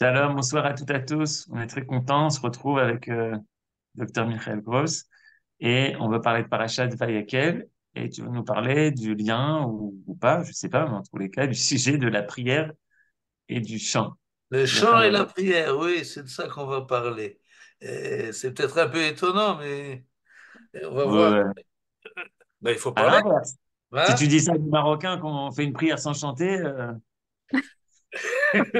Shalom, bonsoir à toutes et à tous. On est très contents. On se retrouve avec euh, docteur Dr Michael Gross et on va parler de Parachat de Vayakel. Et tu veux nous parler du lien ou, pas, je ne sais pas, mais en tous les cas, du sujet de la prière et du chant. Le chant et la prière, oui, c'est de ça qu'on va parler. C'est peut-être un peu étonnant, mais on va voir. Ben, il faut pas hein? Si tu dis ça aux Marocain, qu'on fait une prière sans chanter. Euh.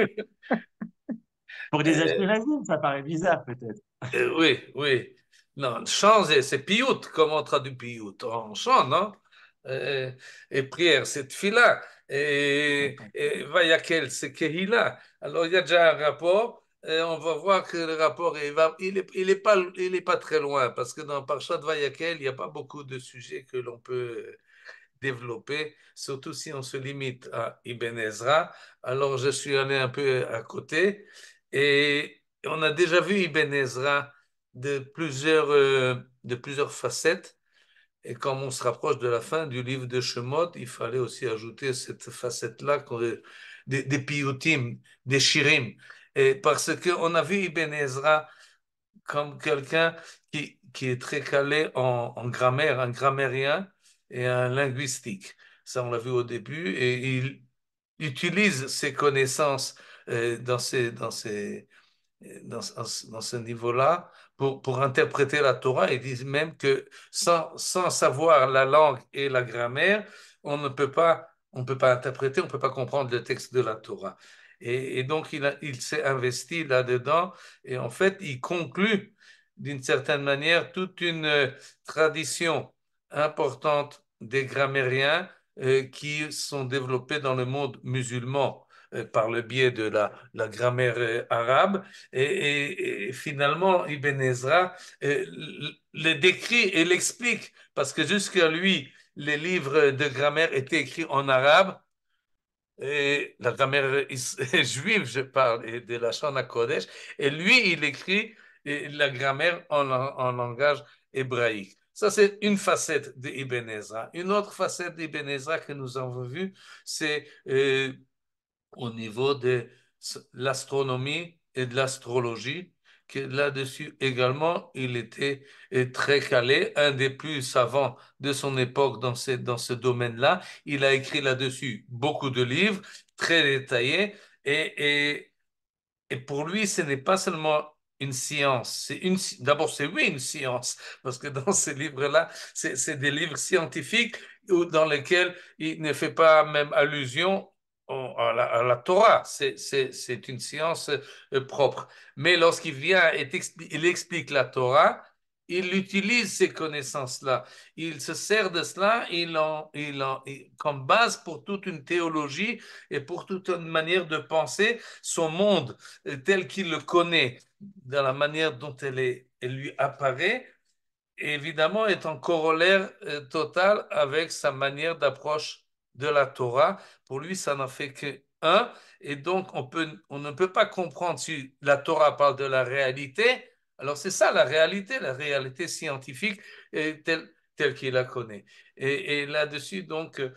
Pour des Ashkenazim, euh, ça paraît bizarre peut-être. Euh, oui, oui. Non, chant, c'est piout, comme on traduit piout. En chant, non euh, et, prière, c'est fila. Et, et vayakel, c'est kehila. Alors, il y a déjà un rapport. Et on va voir que le rapport, il n'est il est, il est pas, il est pas très loin, parce que dans Parchat Vayakel, il n'y a pas beaucoup de sujets que l'on peut développer, surtout si on se limite à Ibn Ezra. Alors, je suis allé un peu à côté et on a déjà vu Ibn Ezra euh, de plusieurs, facettes. Et comme on se rapproche de la fin du livre de Shemot, il fallait aussi ajouter cette facette-là des, des des shirim. Et parce qu'on a vu Ibn Ezra comme quelqu'un qui, est très calé en, en, grammaire, un grammairien et en linguistique. Ça, on l'a vu au début. Et il utilise ses connaissances euh, dans, dans, euh, dans, ce niveau-là pour, interpréter la Torah. Ils disent même que sans, savoir la langue et la grammaire, on ne peut pas, on peut pas interpréter, on ne peut pas comprendre le texte de la Torah. Et, donc, il, s'est investi là-dedans et en fait, il conclut d'une certaine manière toute une euh, tradition importante des grammairiens qui sont développés dans le monde musulman euh, par le biais de la, grammaire euh, arabe. Et, finalement, Ibn Ezra euh, le décrit et l'explique, parce que jusqu'à lui, les livres de grammaire étaient écrits en arabe. Et la grammaire juive, je parle, de la Shana Kodesh. Et lui, il écrit la grammaire en, langage hébraïque. Ça, c'est une facette d'Ibn Ezra. Une autre facette d'Ibn Ezra que nous avons vue, c'est au niveau de l'astronomie et de l'astrologie, que là-dessus également, il était très calé, un des plus savants de son époque dans ce, dans ce domaine-là. Il a écrit là-dessus beaucoup de livres, très détaillés, et, et, pour lui, ce n'est pas seulement une science. C'est une, d'abord, c'est oui une science, parce que dans ces livres-là, c'est, des livres scientifiques dans lesquels il ne fait pas même allusion à la, Torah, c'est une science euh, propre. Mais lorsqu'il vient et il explique la Torah, il utilise ces connaissances-là. Il se sert de cela il il comme base pour toute une théologie et pour toute une manière de penser son monde euh, tel qu'il le connaît, dans la manière dont elle, lui apparaît, évidemment est en corollaire euh, total avec sa manière d'approche de la Torah. Pour lui, ça n'en fait que un. Et donc, on, peut, on ne peut pas comprendre si la Torah parle de la réalité. Alors, c'est ça la réalité, la réalité scientifique telle, telle qu'il la connaît. Et, là-dessus, donc, euh,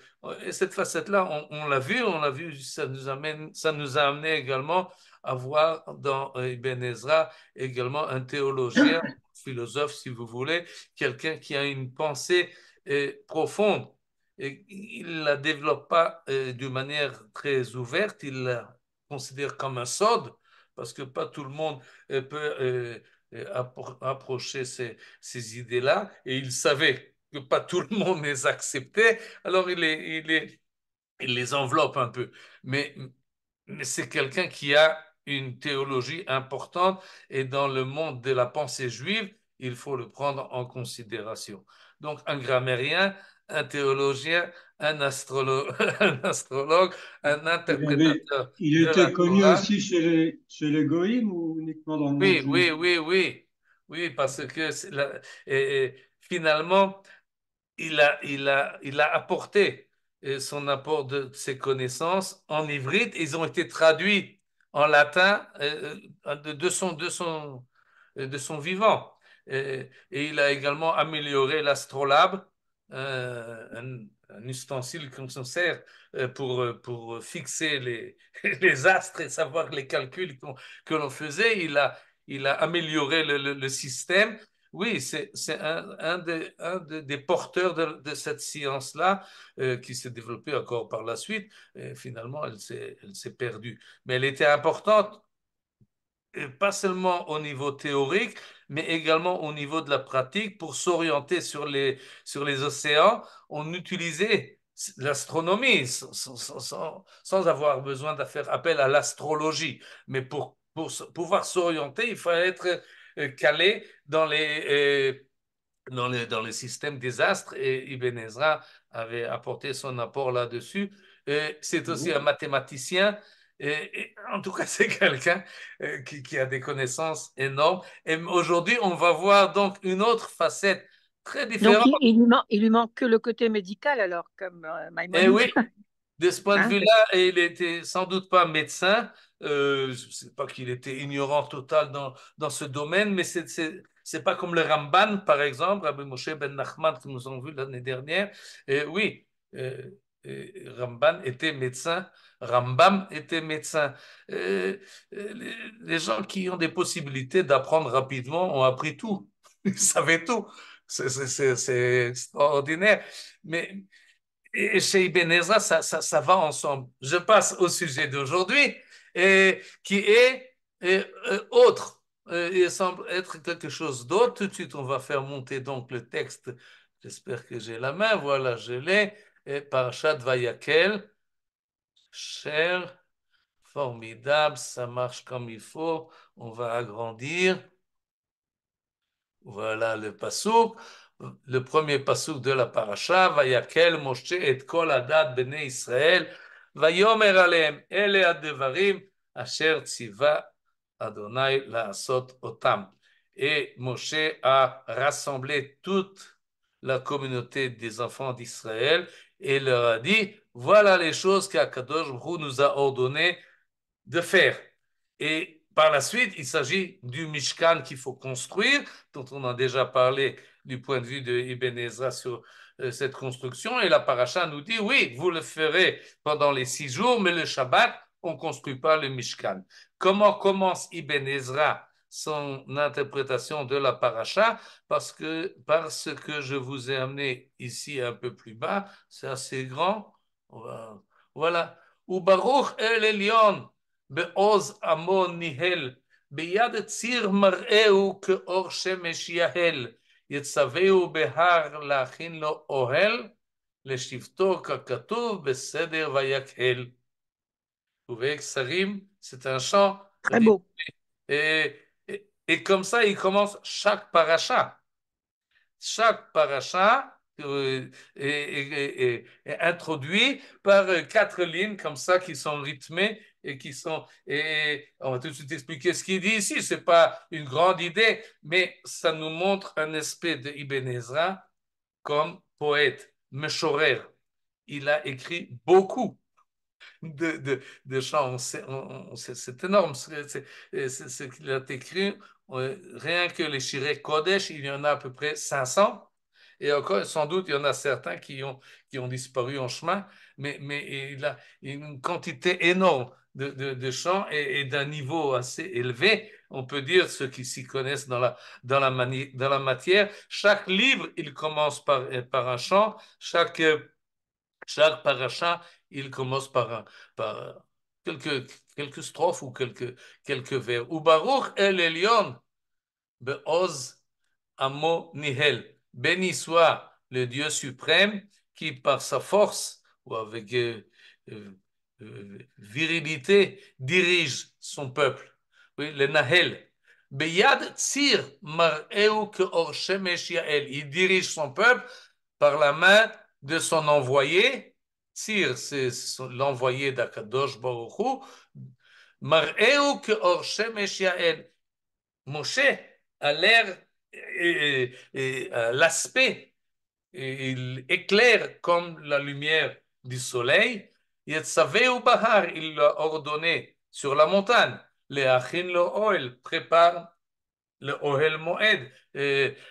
cette facette-là, on, l'a vu, on l'a vu, ça nous, amène, ça nous a amené également à voir dans euh, Ibn Ezra également un théologien, philosophe, si vous voulez, quelqu'un qui a une pensée euh, profonde il il la développe pas euh, d'une manière très ouverte, il la considère comme un sod, parce que pas tout le monde euh, peut euh, approcher ces, idées-là, et il savait que pas tout le monde les acceptait, alors il les, enveloppe un peu. mais c'est quelqu'un qui a une théologie importante, et dans le monde de la pensée juive, il faut le prendre en considération. Donc un grammairien, un théologien, un, astrologue, un interprétateur. Il, était connu aussi chez les, chez ou uniquement dans le oui, monde Oui, oui, oui, oui, parce que et, finalement, il a, il a, il a apporté euh, son apport de ses connaissances en hybride. Ils ont été traduits en latin euh, euh, de son, de son, de son vivant. Et, et il a également amélioré l'astrolabe un, ustensile qu'on s'en sert euh, pour, euh, pour fixer les, les astres et savoir les calculs que l'on faisait. Il a, il a amélioré le, le, système. Oui, c'est un, un, des, des, porteurs de, cette science-là euh, qui s'est développée encore par la suite. Et finalement, elle s'est perdue. Mais elle était importante pas seulement au niveau théorique, mais également au niveau de la pratique, pour s'orienter sur les, sur les océans, on utilisait l'astronomie sans, avoir besoin de faire appel à l'astrologie. Mais pour, pour pouvoir s'orienter, il fallait être euh, calé dans les, euh, dans les, dans les systèmes des astres, et Ibn Ezra avait apporté son apport là-dessus. Euh, c'est aussi un mathématicien en tout cas, c'est quelqu'un euh, qui, a des connaissances énormes. Et aujourd'hui, on va voir donc une autre facette très différente. il, lui manque, que le côté médical, alors, comme euh, eh oui, de ce point de hein? vue-là, il n'était sans doute pas médecin. Euh, je pas qu'il était ignorant total dans, dans ce domaine, mais c'est. n'est pas comme le Ramban, par exemple, Rabbi Moshe Ben Nachman, que nous avons vu l'année dernière. Et oui, euh, Rambam était médecin, Rambam était médecin. les gens qui ont des possibilités d'apprendre rapidement ont appris tout, ils savaient tout, c'est extraordinaire. Mais chez Ibn Ezra, ça, va ensemble. Je passe au sujet d'aujourd'hui, qui est euh, autre. Euh, il semble être quelque chose d'autre. Tout de suite, on va faire monter donc le texte. J'espère que j'ai la main. Voilà, je l'ai et Parachat Vayakel, cher, formidable, ça marche comme il faut, on va agrandir. Voilà le passouk, le premier pasouk de la parasha, Vayakel Moshe et kol Adad, bnei Israël, Vayomer alem, ele Devarim, asher tziva Adonai laasot otam. Et Moshe a rassemblé toute la communauté des enfants d'Israël et leur a dit voilà les choses qu'Akadosh nous a ordonné de faire. Et par la suite, il s'agit du Mishkan qu'il faut construire, dont on a déjà parlé du point de vue de Ibn Ezra sur euh, cette construction. Et la paracha nous dit oui, vous le ferez pendant les six jours, mais le Shabbat, on ne construit pas le Mishkan. Comment commence Ibn Ezra son interprétation de la paracha, parce que, parce que je vous ai amené ici un peu plus bas, c'est assez grand. Voilà. Ou Baruch El Elion, Beoz Amon Nihel, ביד ציר מראהו כאור שמש יהל, יצווהו בהר להכין לו אוהל, לשבטו ככתוב בסדר ויקהל. ובעק très beau et et comme ça, il commence chaque parachat, Chaque paracha euh, est, introduit par euh, quatre lignes comme ça qui sont rythmées et qui sont... Et on va tout de suite expliquer ce qu'il dit ici. Ce n'est pas une grande idée, mais ça nous montre un aspect de Ibn Ezra comme poète, Meshorer. Il a écrit beaucoup de, de chants. C'est énorme ce qu'il a écrit rien que les Shiré Kodesh, il y en a à peu près 500. Et encore, sans doute, il y en a certains qui ont, qui ont disparu en chemin, mais, mais il a une quantité énorme de, de, chants et, d'un niveau assez élevé. On peut dire ceux qui s'y connaissent dans la, dans, la mani, dans la matière. Chaque livre, il commence par, par un chant. Chaque, chaque paracha, il commence par, un, par quelques, quelques strophes ou quelques, quelques vers. Ou El Elion, Beoz Amo Nihel. Béni soit le Dieu suprême qui, par sa force ou avec euh, euh, euh, virilité, dirige son peuple. Oui, le Nahel. Beyad Tsir Mar'eu Keor Shemesh Il dirige son peuple par la main de son envoyé, tir, c'est l'envoyé d'Akadosh Baruchu, Mar'eu que Moshe a l'air, euh, l'aspect, il éclaire comme la lumière du soleil. il l'a ordonné sur la montagne. Le Achin lo Oel, prépare le Ohel Moed,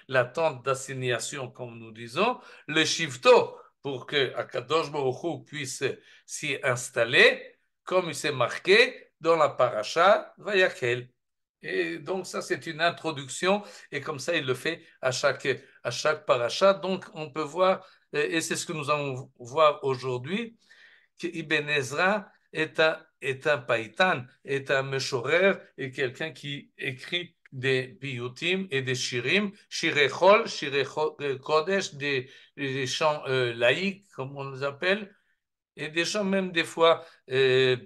la tente d'assignation, comme nous disons. Le Shivto, pour que Akadosh Baruch puisse s'y installer, comme il s'est marqué dans la paracha Vayakel. Et donc ça, c'est une introduction, et comme ça, il le fait à chaque, à chaque paracha. Donc on peut voir, et c'est ce que nous allons voir aujourd'hui, qu'Ibn Ezra est un, est un païtan, est un meshorer, et quelqu'un qui écrit des piyutim et des shirim, shirechol, shirechodesh, euh, des, des chants euh, laïcs, laïques, comme on les appelle, et des chants même des fois euh,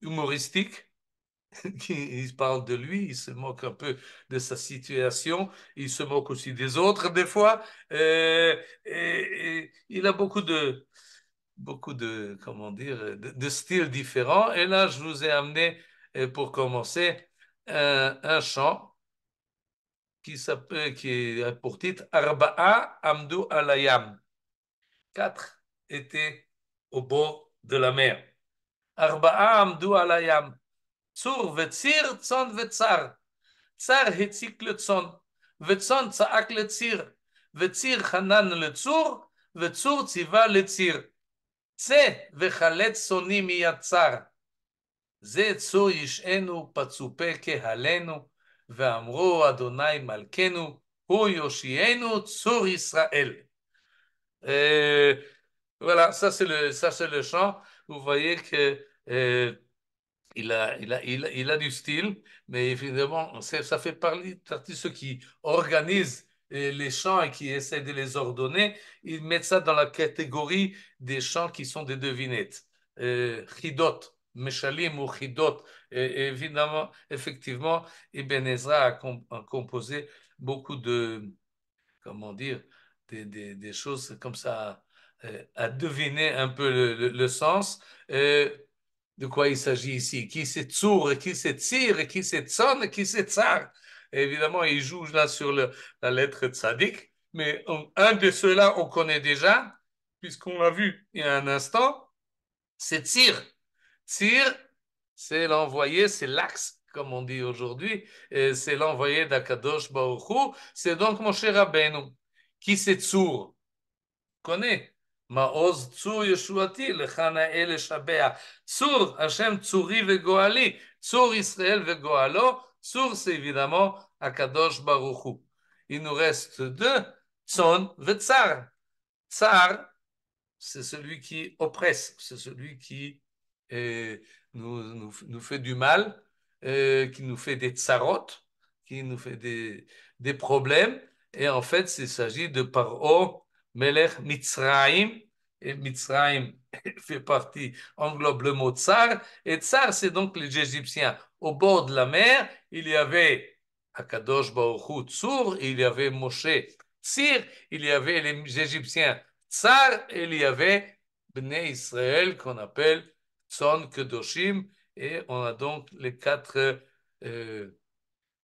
humoristiques. il parlent de lui, il se moque un peu de sa situation, il se moque aussi des autres des fois. et, il a beaucoup de, beaucoup de, comment dire, de, styles différents. Et là, je vous ai amené, pour commencer, un chant qui, qui est pour titre Arba'a Amdu Alayam. Quatre étaient au bord de la mer. Arba'a Amdu Alayam. Tsur vetzir, tson vetzar. Tsar hetzik le tson. Vetzon tsaak le tsir. Vetzir hanan le tsur. Vetzur tsiva le tsir. צא וחלץ שוני מיד צר. זה צור ישענו פצופה קהלנו. voilà, ça c'est le, ça le chant. Vous voyez que euh, il, a, il, du style, mais évidemment, ça fait partie, de ceux qui organisent les chants et qui essaient de les ordonner. Ils mettent ça dans la catégorie des chants qui sont des devinettes, euh, Meshalim ou évidemment, effectivement, Ibn Ezra a, composé beaucoup de, comment dire, des, choses comme ça, euh, à, deviner un peu le, sens. Euh, de quoi il s'agit ici Qui c'est Tzour, qui c'est Tsir, qui c'est Tson, qui c'est Tsar Évidemment, il joue là sur la lettre Tzadik, mais un de ceux-là, on connaît déjà, puisqu'on l'a vu il y a un instant, c'est tire. Tir, c'est l'envoyé, c'est l'axe, comme on dit aujourd'hui, c'est l'envoyé d'Akadosh Baruchou, c'est donc mon cher Rabbeinu, qui c'est Tsur. connaissez Maoz Tsur Yeshuati, et le Shabea. Tsur, Hachem Tsuri Vegoali, Tsur Israël Vegoalo, Tsur, c'est évidemment Akadosh Baruchou. Il nous reste deux, Tson Vetsar. Tsar, c'est celui qui oppresse, c'est celui qui et nous, nous, nous, fait du mal, euh, qui nous fait des tsarotes, qui nous fait des, des problèmes. Et en fait, il s'agit de Paro, Melech Mitzraim. Et Mitzraim fait partie, englobe le mot tsar. Et tsar, c'est donc les Égyptiens. Au bord de la mer, il y avait Akadosh Baruch il y avait Moshe Tsir, il y avait les Égyptiens tsar, et il y avait Bnei Israël qu'on appelle son Kedoshim, et on a donc les quatre, euh,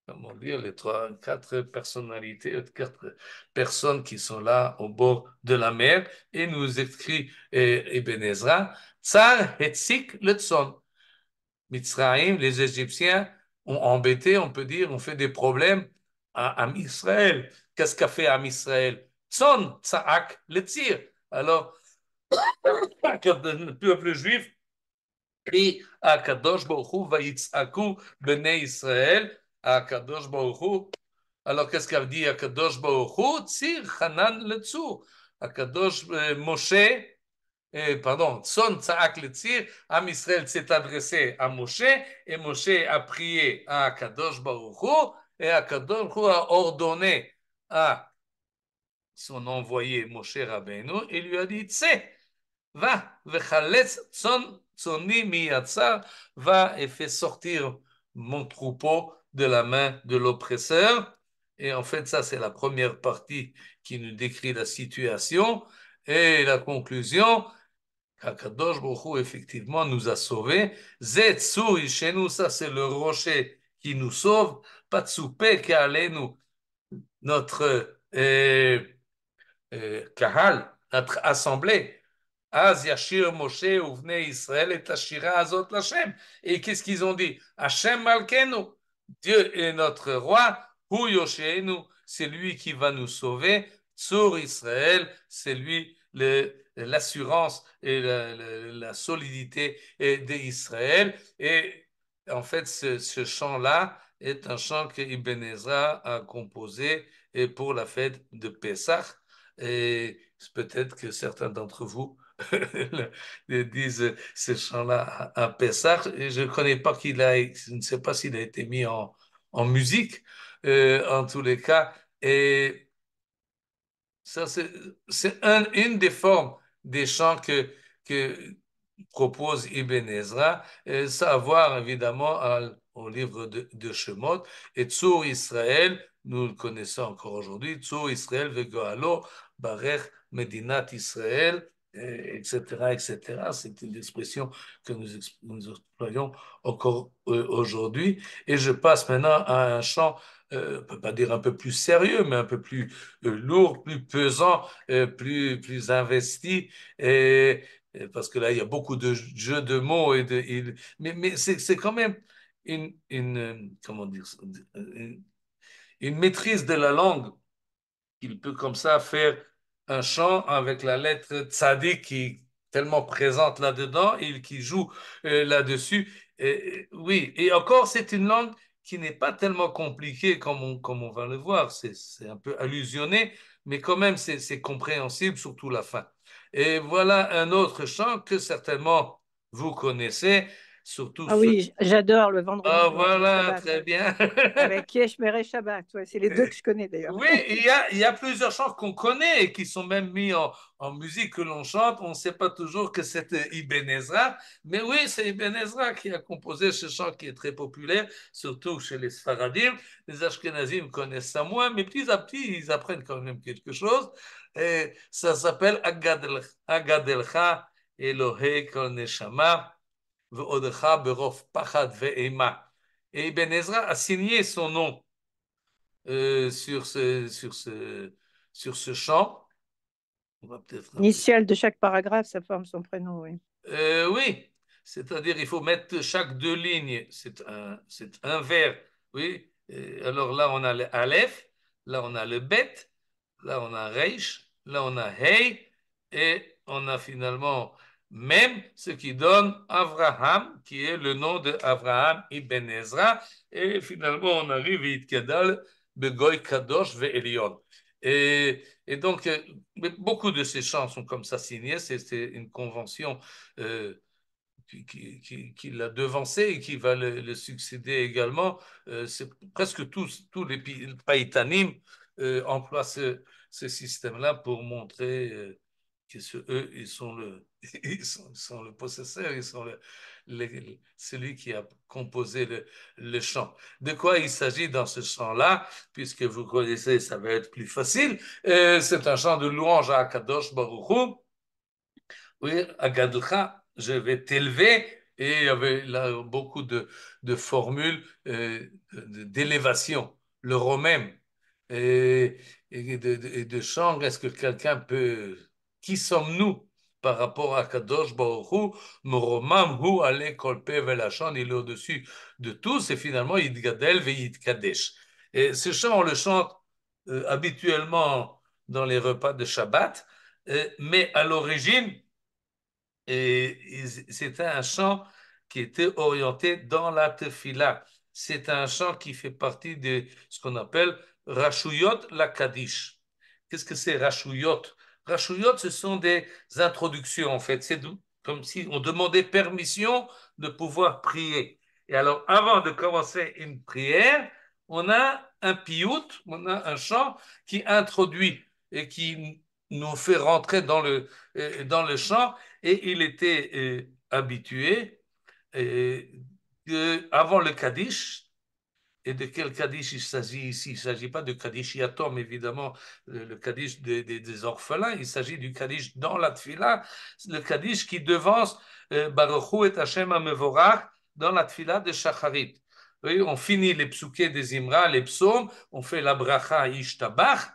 comment dire, les trois, quatre personnalités, euh, quatre personnes qui sont là au bord de la mer, et nous écrit euh, Ibn Ezra, Tsar Hetzik le Tson. Mitzraïm, les Égyptiens ont embêté, on peut dire, ont fait des problèmes à, Israël. Qu'est-ce qu'a fait à Israël Tson, Tsaak, le tir. Alors, le peuple juif et Kadosh Baruchou va Yitzhaku Bnei Israël, à kadosh Hu Alors qu'est-ce a dit Kadosh à Baruch Hu Tzir Hanan le à Kadosh Moshe, pardon, Son le Tzir Am Israël s'est adressé à Moshe et Moshe a prié à kadosh Hu et Kadosh Hu a ordonné à son envoyé Moshe Rabbeinu et lui a dit Tse, va, vechalets Son va et fait sortir mon troupeau de la main de l'oppresseur. Et en fait, ça, c'est la première partie qui nous décrit la situation. Et la conclusion, Kakadosh effectivement, nous a sauvés. Zetsu, chez nous, ça, c'est le rocher qui nous sauve. Patsupe nous notre euh, euh, kahal, notre assemblée, Az Yashir Moshe Israël et Tashira Azot Lashem. Et qu'est-ce qu'ils ont dit Hashem Malkenu, Dieu est notre roi, Hu c'est lui qui va nous sauver. sur Israël, c'est lui l'assurance et la, solidité d'Israël. Et en fait, ce, ce chant-là est un chant que Ibn Ezra a composé pour la fête de Pessah. Et peut-être que certains d'entre vous disent euh, ce chant-là à Pessah. Je ne connais pas qu'il a, je ne sais pas s'il a été mis en, musique, euh, en tous les cas. Et ça, c'est une des formes des chants que, que propose Ibn Ezra, ça voir évidemment au livre de, de Shemot. Et Tzur Israël, nous le connaissons encore aujourd'hui, Tzur Israël vegoalo, Barrech, Medinat Israël, etc., etc. C'est une expression que nous, nous employons encore euh, aujourd'hui. Et je passe maintenant à un chant euh, on ne peut pas dire un peu plus sérieux, mais un peu plus euh, lourd, plus pesant, plus, plus investi. parce que là, il y a beaucoup de jeux de mots. Et de, mais c'est quand même une, comment dire, une maîtrise de la langue qu'il peut comme ça faire un chant avec la lettre tzadik qui est tellement présente là-dedans et qui joue euh, là-dessus. oui, et encore, c'est une langue qui n'est pas tellement compliquée comme comme on va le voir. C'est un peu allusionné, mais quand même, c'est compréhensible, surtout la fin. Et voilà un autre chant que certainement vous connaissez ah oui, j'adore le vendredi. Ah voilà, très bien. avec Mere Shabbat, c'est les deux que je connais d'ailleurs. Oui, il y a, plusieurs chants qu'on connaît et qui sont même mis en, musique que l'on chante. On ne sait pas toujours que c'est euh, Ibn Ezra, mais oui, c'est Ibn Ezra qui a composé ce chant qui est très populaire, surtout chez les Sfaradim. Les Ashkenazim connaissent ça moins, mais petit à petit, ils apprennent quand même quelque chose. Et ça s'appelle Agadelcha Elohe Kol Neshama. Ve'odecha pachad ve'ema. Et Ben Ezra a signé son nom euh, sur, ce, sur, ce, sur ce champ. Initial de chaque paragraphe, ça forme son prénom, oui. Euh, oui, c'est-à-dire il faut mettre chaque deux lignes, c'est un, un vers, oui. Euh, alors là, on a le Aleph, là, on a le Bet, là, on a Reish, là, on a Hey, et on a finalement même ce qui donne Avraham, qui est le nom de Avraham ibn Ezra. Et finalement, on arrive à Itkadal, Begoy Kadosh ve Et, donc, euh, beaucoup de ces chants sont comme ça signés. c'est une convention euh, qui, l'a devancé et qui va le, succéder également. Euh, c'est presque tous, tous les païtanim emploient ce, système-là pour montrer que ce, eux, ils sont le, ils sont, le possesseur, ils sont celui qui a composé le, chant. De quoi il s'agit dans ce chant-là, puisque vous connaissez, ça va être plus facile. Euh, c'est un chant de louange à Akadosh Baruchou. Oui, Gadlcha, je vais t'élever. Et il y avait là beaucoup de, formules euh, d'élévation, le romain et, et, de, de chant. Est-ce que quelqu'un peut... Qui sommes-nous par rapport à Kadosh Baruchu, Moromam Hu Ale Kolpe Velachan, il est au-dessus de tout, et finalement Yidgadel Veyid Kadesh. Et ce chant, on le chante euh, habituellement dans les repas de Shabbat, euh, mais à l'origine, c'était un chant qui était orienté dans la tefila. C'est un chant qui fait partie de ce qu'on appelle Rashuyot la Kaddish. Qu'est-ce que c'est Rashuyot? Rachouyot, ce sont des introductions, en fait. C'est comme si on demandait permission de pouvoir prier. Et alors, avant de commencer une prière, on a un piout, on a un chant qui introduit et qui nous fait rentrer dans le, euh, dans le chant. Et il était euh, habitué, et, euh, avant le Kaddish, et de quel Kaddish il s'agit ici Il ne s'agit pas de Kaddish Yatom, évidemment, le, Kaddish des orphelins, il s'agit du Kaddish dans la Tfila, le Kaddish qui devance euh, Baruchou et Hashem mevorach dans la Tfila de Shacharit. on finit les psoukés des Imra, les psaumes, on fait la bracha Ishtabach,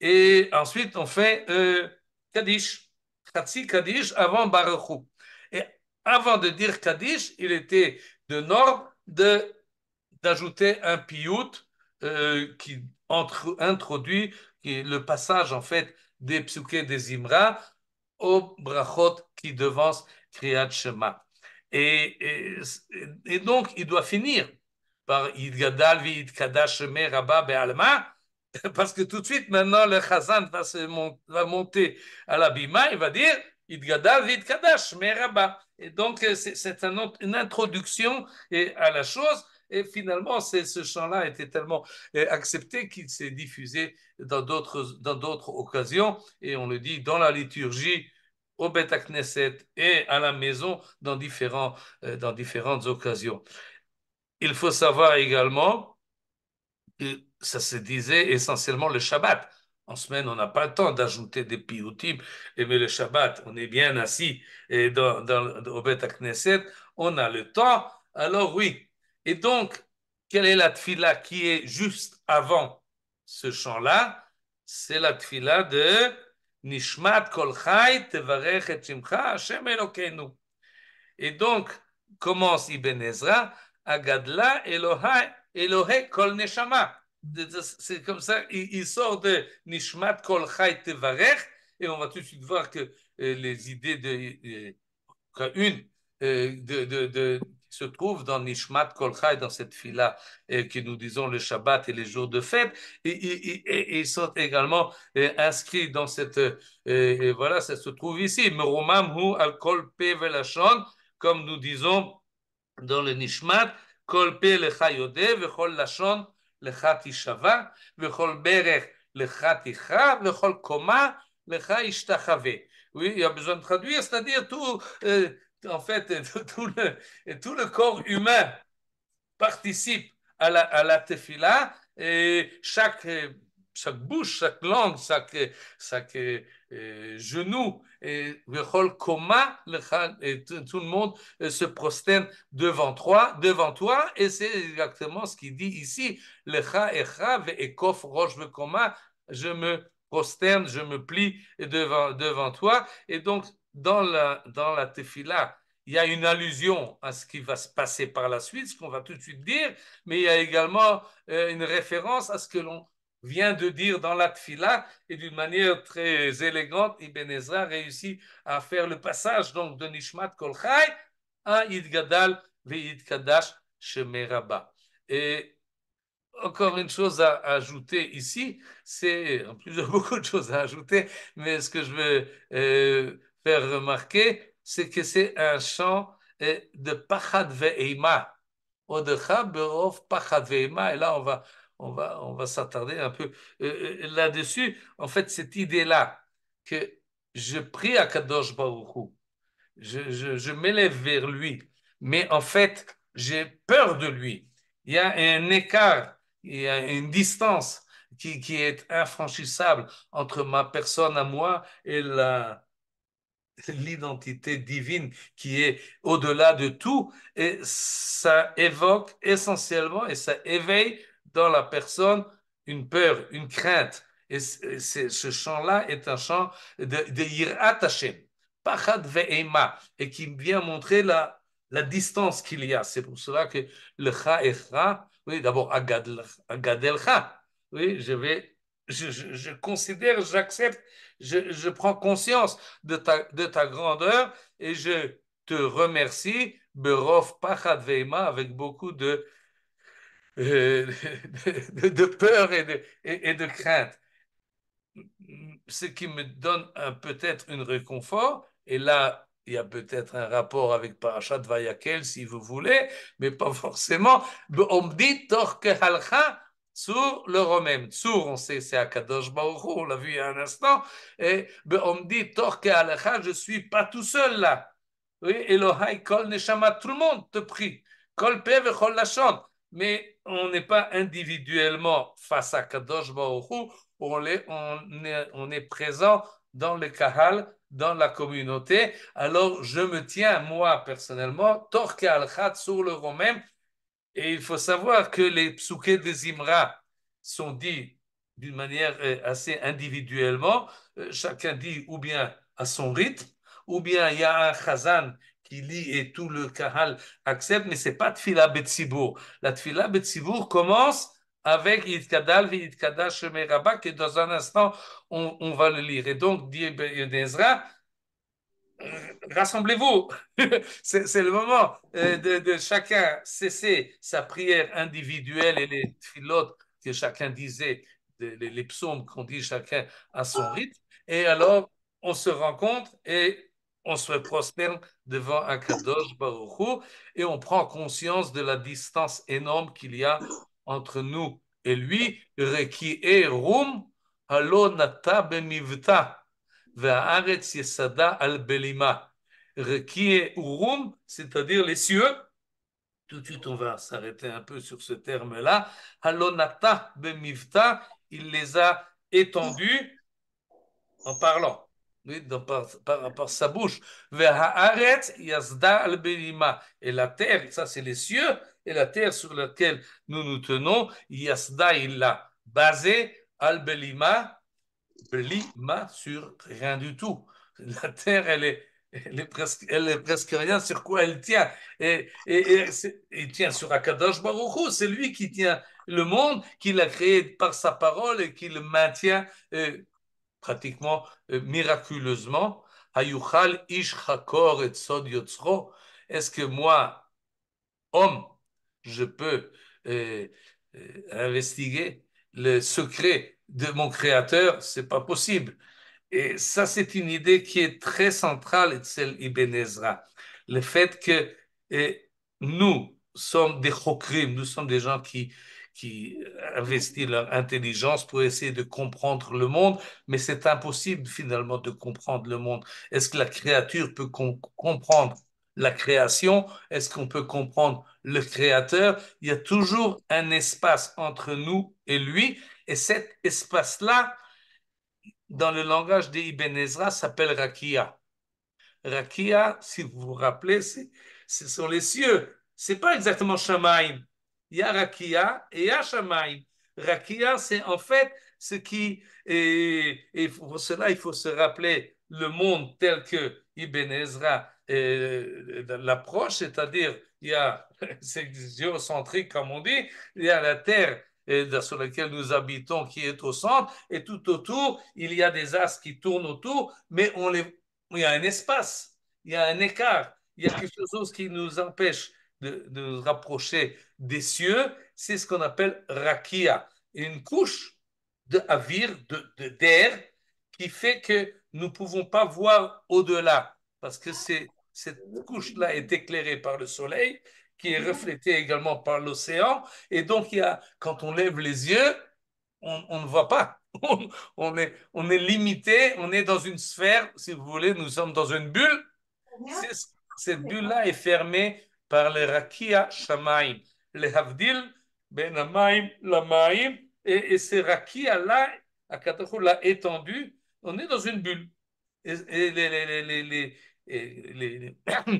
et ensuite on fait euh, Kaddish, Khatsi Kaddish avant Baruchou. Et avant de dire Kaddish, il était de norme de d'ajouter un piout euh, qui entre, introduit le passage en fait des psuké des Imra au brachot qui devance Kriyat Shema. Et, donc, il doit finir par Be'alma, parce que tout de suite, maintenant, le Chazan va, se monter à la Bima, il va dire idgadal Et donc, euh, c'est une introduction à la chose et finalement, ce chant-là était tellement euh, accepté qu'il s'est diffusé dans d'autres occasions. Et on le dit dans la liturgie, au Beth Knesset et à la maison dans, différents, euh, dans différentes occasions. Il faut savoir également que ça se disait essentiellement le Shabbat. En semaine, on n'a pas le temps d'ajouter des piyutim, mais le Shabbat, on est bien assis et dans, au Beth Knesset, on a le temps. Alors oui, et donc, quelle est la tfila qui est juste avant ce chant-là C'est la tfila de Nishmat Kol Chai Tevarech et Shimcha Hashem Elokeinu. Et donc, commence Ibn Ezra, Agadla elohai Elohe Kol Neshama. C'est comme ça, il, sort de Nishmat Kol Chai Tevarech, et on va tout de suite voir que euh, les idées de. Euh, une, euh, de se trouve dans Nishmat Kolchai, dans cette fila euh, que nous disons le Shabbat et les jours de fête, et, ils sont également euh, inscrits dans cette. Euh, voilà, ça se trouve ici. Meromam hu al kolpe velashon, comme nous disons dans le Nishmat, kolpe lecha yodeh, vechol lashon lecha tishava, vechol berech lecha ve vechol koma lecha ishtachave. Oui, il y a besoin de traduire, c'est-à-dire tout, en fait, tout le, tout le corps humain participe à la, à la tefila et chaque, euh, chaque bouche, chaque langue, chaque, euh, genou, et tout le monde euh, se prosterne devant toi, devant toi et c'est exactement ce qu'il dit ici, lecha echa je me prosterne, je me plie devant, devant toi, et donc dans la, dans la tefila, il y a une allusion à ce qui va se passer par la suite, ce qu'on va tout de suite dire, mais il y a également euh, une référence à ce que l'on vient de dire dans la tefila, et d'une manière très élégante, Ibn Ezra réussit à faire le passage donc de Nishmat Kolchai à Yid Gadal Kadash Shemeraba. Et encore une chose à ajouter ici, c'est, en plus, de beaucoup de choses à ajouter, mais ce que je veux euh, faire remarquer, c'est que c'est un chant euh, de Pachad Ve'ema. Odecha Et là, on va, on va, on va s'attarder un peu euh, euh, là-dessus. En fait, cette idée-là, que je prie à Kadosh Baruch je, je, je m'élève vers lui, mais en fait, j'ai peur de lui. Il y a un écart, il y a une distance qui, qui est infranchissable entre ma personne à moi et la, l'identité divine qui est au-delà de tout, et ça évoque essentiellement et ça éveille dans la personne une peur, une crainte. Et ce chant-là est un chant de, de Hashem, Pachad Ve'ema, et qui vient montrer la, la distance qu'il y a. C'est pour cela que le Cha oui, d'abord Agad, oui, je vais, je, je considère, j'accepte je, prends conscience de ta, grandeur et je te remercie, Berof Pachad Veima, avec beaucoup de, euh, de, peur et de, crainte. Ce qui me donne peut-être un réconfort, et là, il y a peut-être un rapport avec Parashat Vayakel, si vous voulez, mais pas forcément. On me dit, Torke Halcha, sur le romem sur, on sait, c'est Kadosh Baruch on l'a vu un instant. Et on me dit, Torque je ne suis pas tout seul là. Oui, Elohai Kol Neshama, tout le monde te prie. Kol Peve Kol Lachon. Mais on n'est pas individuellement face à Kadosh Baruch on est, on, est, on est présent dans le Kahal, dans la communauté. Alors, je me tiens, moi, personnellement, Torque al sur le romem et il faut savoir que les psoukés des Imra sont dits d'une manière euh, assez individuellement. Euh, chacun dit ou bien à son rythme, ou bien il y a un chazan qui lit et tout le kahal accepte, mais c'est pas tfila betsibour. La tfila betsibour commence avec Yitkadal Yitkadash Shemerabak, et dans un instant, on, va le lire. Et donc, dit Ezra, rassemblez-vous. c'est le moment euh, de, chacun cesser sa prière individuelle et les trilotes que chacun disait, les, psaumes qu'on dit chacun à son rythme. Et alors, on se rencontre et on se prosterne devant un Kadosh et on prend conscience de la distance énorme qu'il y a entre nous et lui. Reki Rum, halonata ben c'est-à-dire les cieux. Tout de suite, on va s'arrêter un peu sur ce terme-là. Il les a étendus en parlant. Oui, par, par, sa bouche. Et la terre, ça c'est les cieux, et la terre sur laquelle nous nous tenons, Yasda, il l'a basé, Albelima, ma sur rien du tout. La terre, elle est, elle est, presque, elle est presque rien sur quoi elle tient. Et, et, et elle tient sur Akadosh Baruch c'est lui qui tient le monde, qui l'a créé par sa parole et qui le maintient euh, pratiquement euh, miraculeusement. Hayuchal ish hakor et sod yotzro. Est-ce que moi, homme, je peux euh, investiguer le secret de mon Créateur, c'est pas possible. Et ça, c'est une idée qui est très centrale et celle Ibn Ezra. Le fait que eh, nous sommes des chokrim, nous sommes des gens qui, qui investissent leur intelligence pour essayer de comprendre le monde, mais c'est impossible finalement de comprendre le monde. Est-ce que la créature peut comprendre la création Est-ce qu'on peut comprendre le créateur Il y a toujours un espace entre nous et lui, et cet espace-là, dans le langage Ibn Ezra, s'appelle Rakia. Rakia, si vous vous rappelez, ce sont les cieux. Ce n'est pas exactement Shamaim. Il y a Rakia et il y a Shamaim. Rakia, c'est en fait ce qui. Et, et pour cela, il faut se rappeler le monde tel que Ibn Ezra euh, l'approche, c'est-à-dire, il y a, c'est géocentrique comme on dit, il y a la terre sur laquelle nous habitons, qui est au centre, et tout autour, il y a des as qui tournent autour, mais on les, il y a un espace, il y a un écart, il y a quelque chose qui nous empêche de, de nous rapprocher des cieux, c'est ce qu'on appelle rakia, une couche de avir, de, d'air, qui fait que nous ne pouvons pas voir au-delà, parce que cette couche-là est éclairée par le soleil, qui est reflété également par l'océan. Et donc, il y a, quand on lève les yeux, on, on ne voit pas. On, est, on est limité, on est dans une sphère, si vous voulez, nous sommes dans une bulle. Mhm. Cette bulle-là est fermée par les rakia shamaim, les havdil, ben amaim, et, et ces rakia-là, à l'a étendu, on est dans une bulle. Et, les, les, les, les,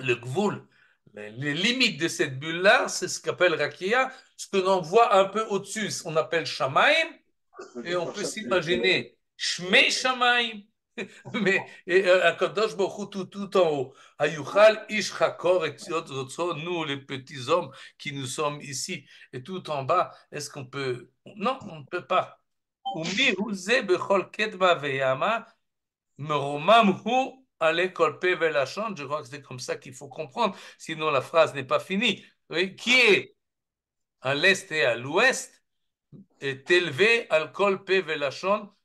le gvoul, les, limites de cette bulle-là, c'est ce qu'appelle Rakia, ce que l'on voit un peu au-dessus, on appelle Shamaim, et on peut s'imaginer Shmei Shamaim, mais et, euh, Baruch tout, tout en haut. et nous les petits hommes qui nous sommes ici, et tout en bas, est-ce qu'on peut Non, on ne peut pas aller colper Je crois que c'est comme ça qu'il faut comprendre, sinon la phrase n'est pas finie. qui est à l'est et à l'ouest est élevé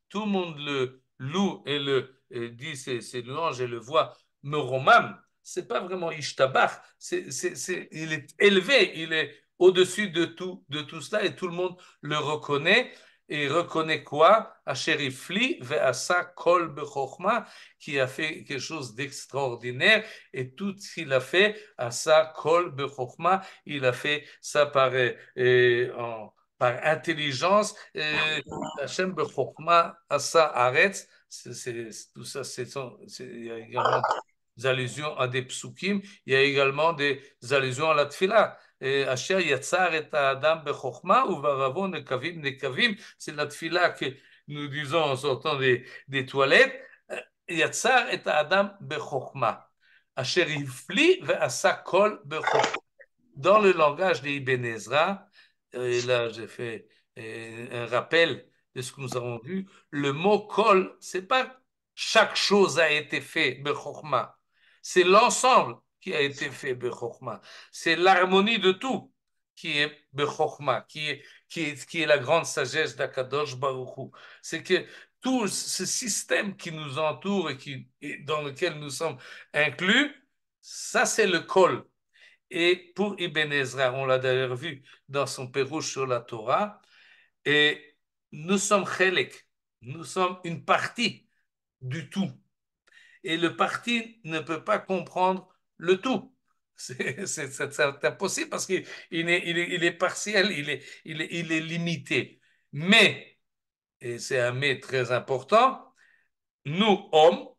Tout le monde le loue et le dit, c'est l'ange et le voit. Mais c'est pas vraiment ishtabach, il est élevé, il est au-dessus de tout, de tout cela et tout le monde le reconnaît et reconnaît quoi Asherifli ve'asa kol bechokma, qui a fait quelque chose d'extraordinaire, et tout ce qu'il a fait, asa kol bechokma, il a fait ça par, euh, euh, par intelligence, Hashem bechokma asa aretz, tout ça, c'est il y a également des allusions à des psukim, il y a également des allusions à la tfilah c'est la tfila que nous disons en sortant des, toilettes, Dans le langage des Ibn Ezra, euh, et là j'ai fait euh, un rappel de ce que nous avons vu, le mot kol, c'est pas chaque chose a été fait, C'est l'ensemble qui a été fait Bechokma. C'est l'harmonie de tout qui est Bechokma, qui est, qui qui est la grande sagesse d'Akadosh Baruchou. C'est que tout ce système qui nous entoure et, qui, dans lequel nous sommes inclus, ça c'est le col. Et pour Ibn Ezra, on l'a d'ailleurs vu dans son pérou sur la Torah, et nous sommes chélek, nous sommes une partie du tout. Et le parti ne peut pas comprendre le tout. C'est impossible parce qu'il est, partiel, il est, limité. Mais, et c'est un mais très important, nous, hommes,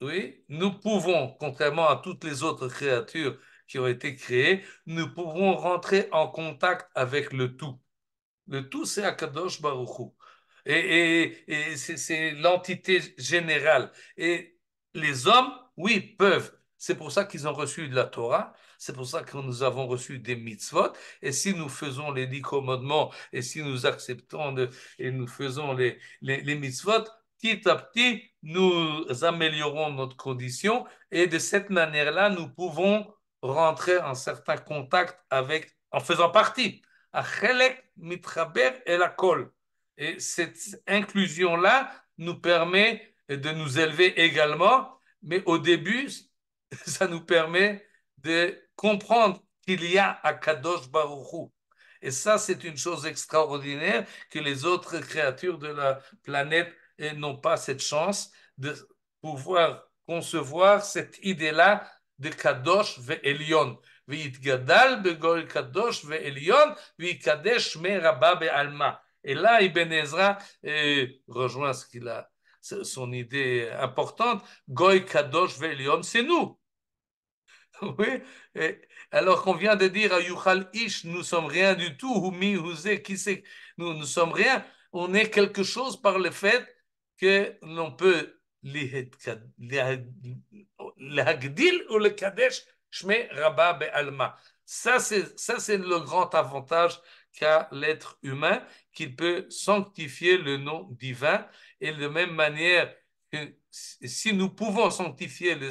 oui, nous pouvons, contrairement à toutes les autres créatures qui ont été créées, nous pouvons rentrer en contact avec le tout. Le tout, c'est Akadosh Baruch et c'est l'entité générale. Et les hommes, oui, peuvent, c'est pour ça qu'ils ont reçu de la Torah, c'est pour ça que nous avons reçu des mitzvot. Et si nous faisons les dix commandements et si nous acceptons de, et nous faisons les, les, mitzvot, petit à petit, nous améliorons notre condition et de cette manière-là, nous pouvons rentrer en certain contacts avec, en faisant partie. mitraber et la colle. Et cette inclusion-là nous permet de nous élever également, mais au début, ça nous permet de comprendre qu'il y a à Kadosh Baruchou. Et ça, c'est une chose extraordinaire que les autres créatures de la planète n'ont pas cette chance de pouvoir concevoir cette idée-là de Kadosh ve'Elion. be'gol Kadosh Et là, Ibn Ezra eh, rejoint ce qu'il a son idée importante, Goy Kadosh Veliom, c'est nous. Oui, alors qu'on vient de dire à Yuchal Ish, nous sommes rien du tout, Humi, qui c'est, nous ne sommes rien, on est quelque chose par le fait que l'on peut l'agdil ou le Kadesh, Shme Rabba alma Ça, c'est le grand avantage qu'a l'être humain qu'il peut sanctifier le nom divin. Et de même manière, si nous pouvons sanctifier le,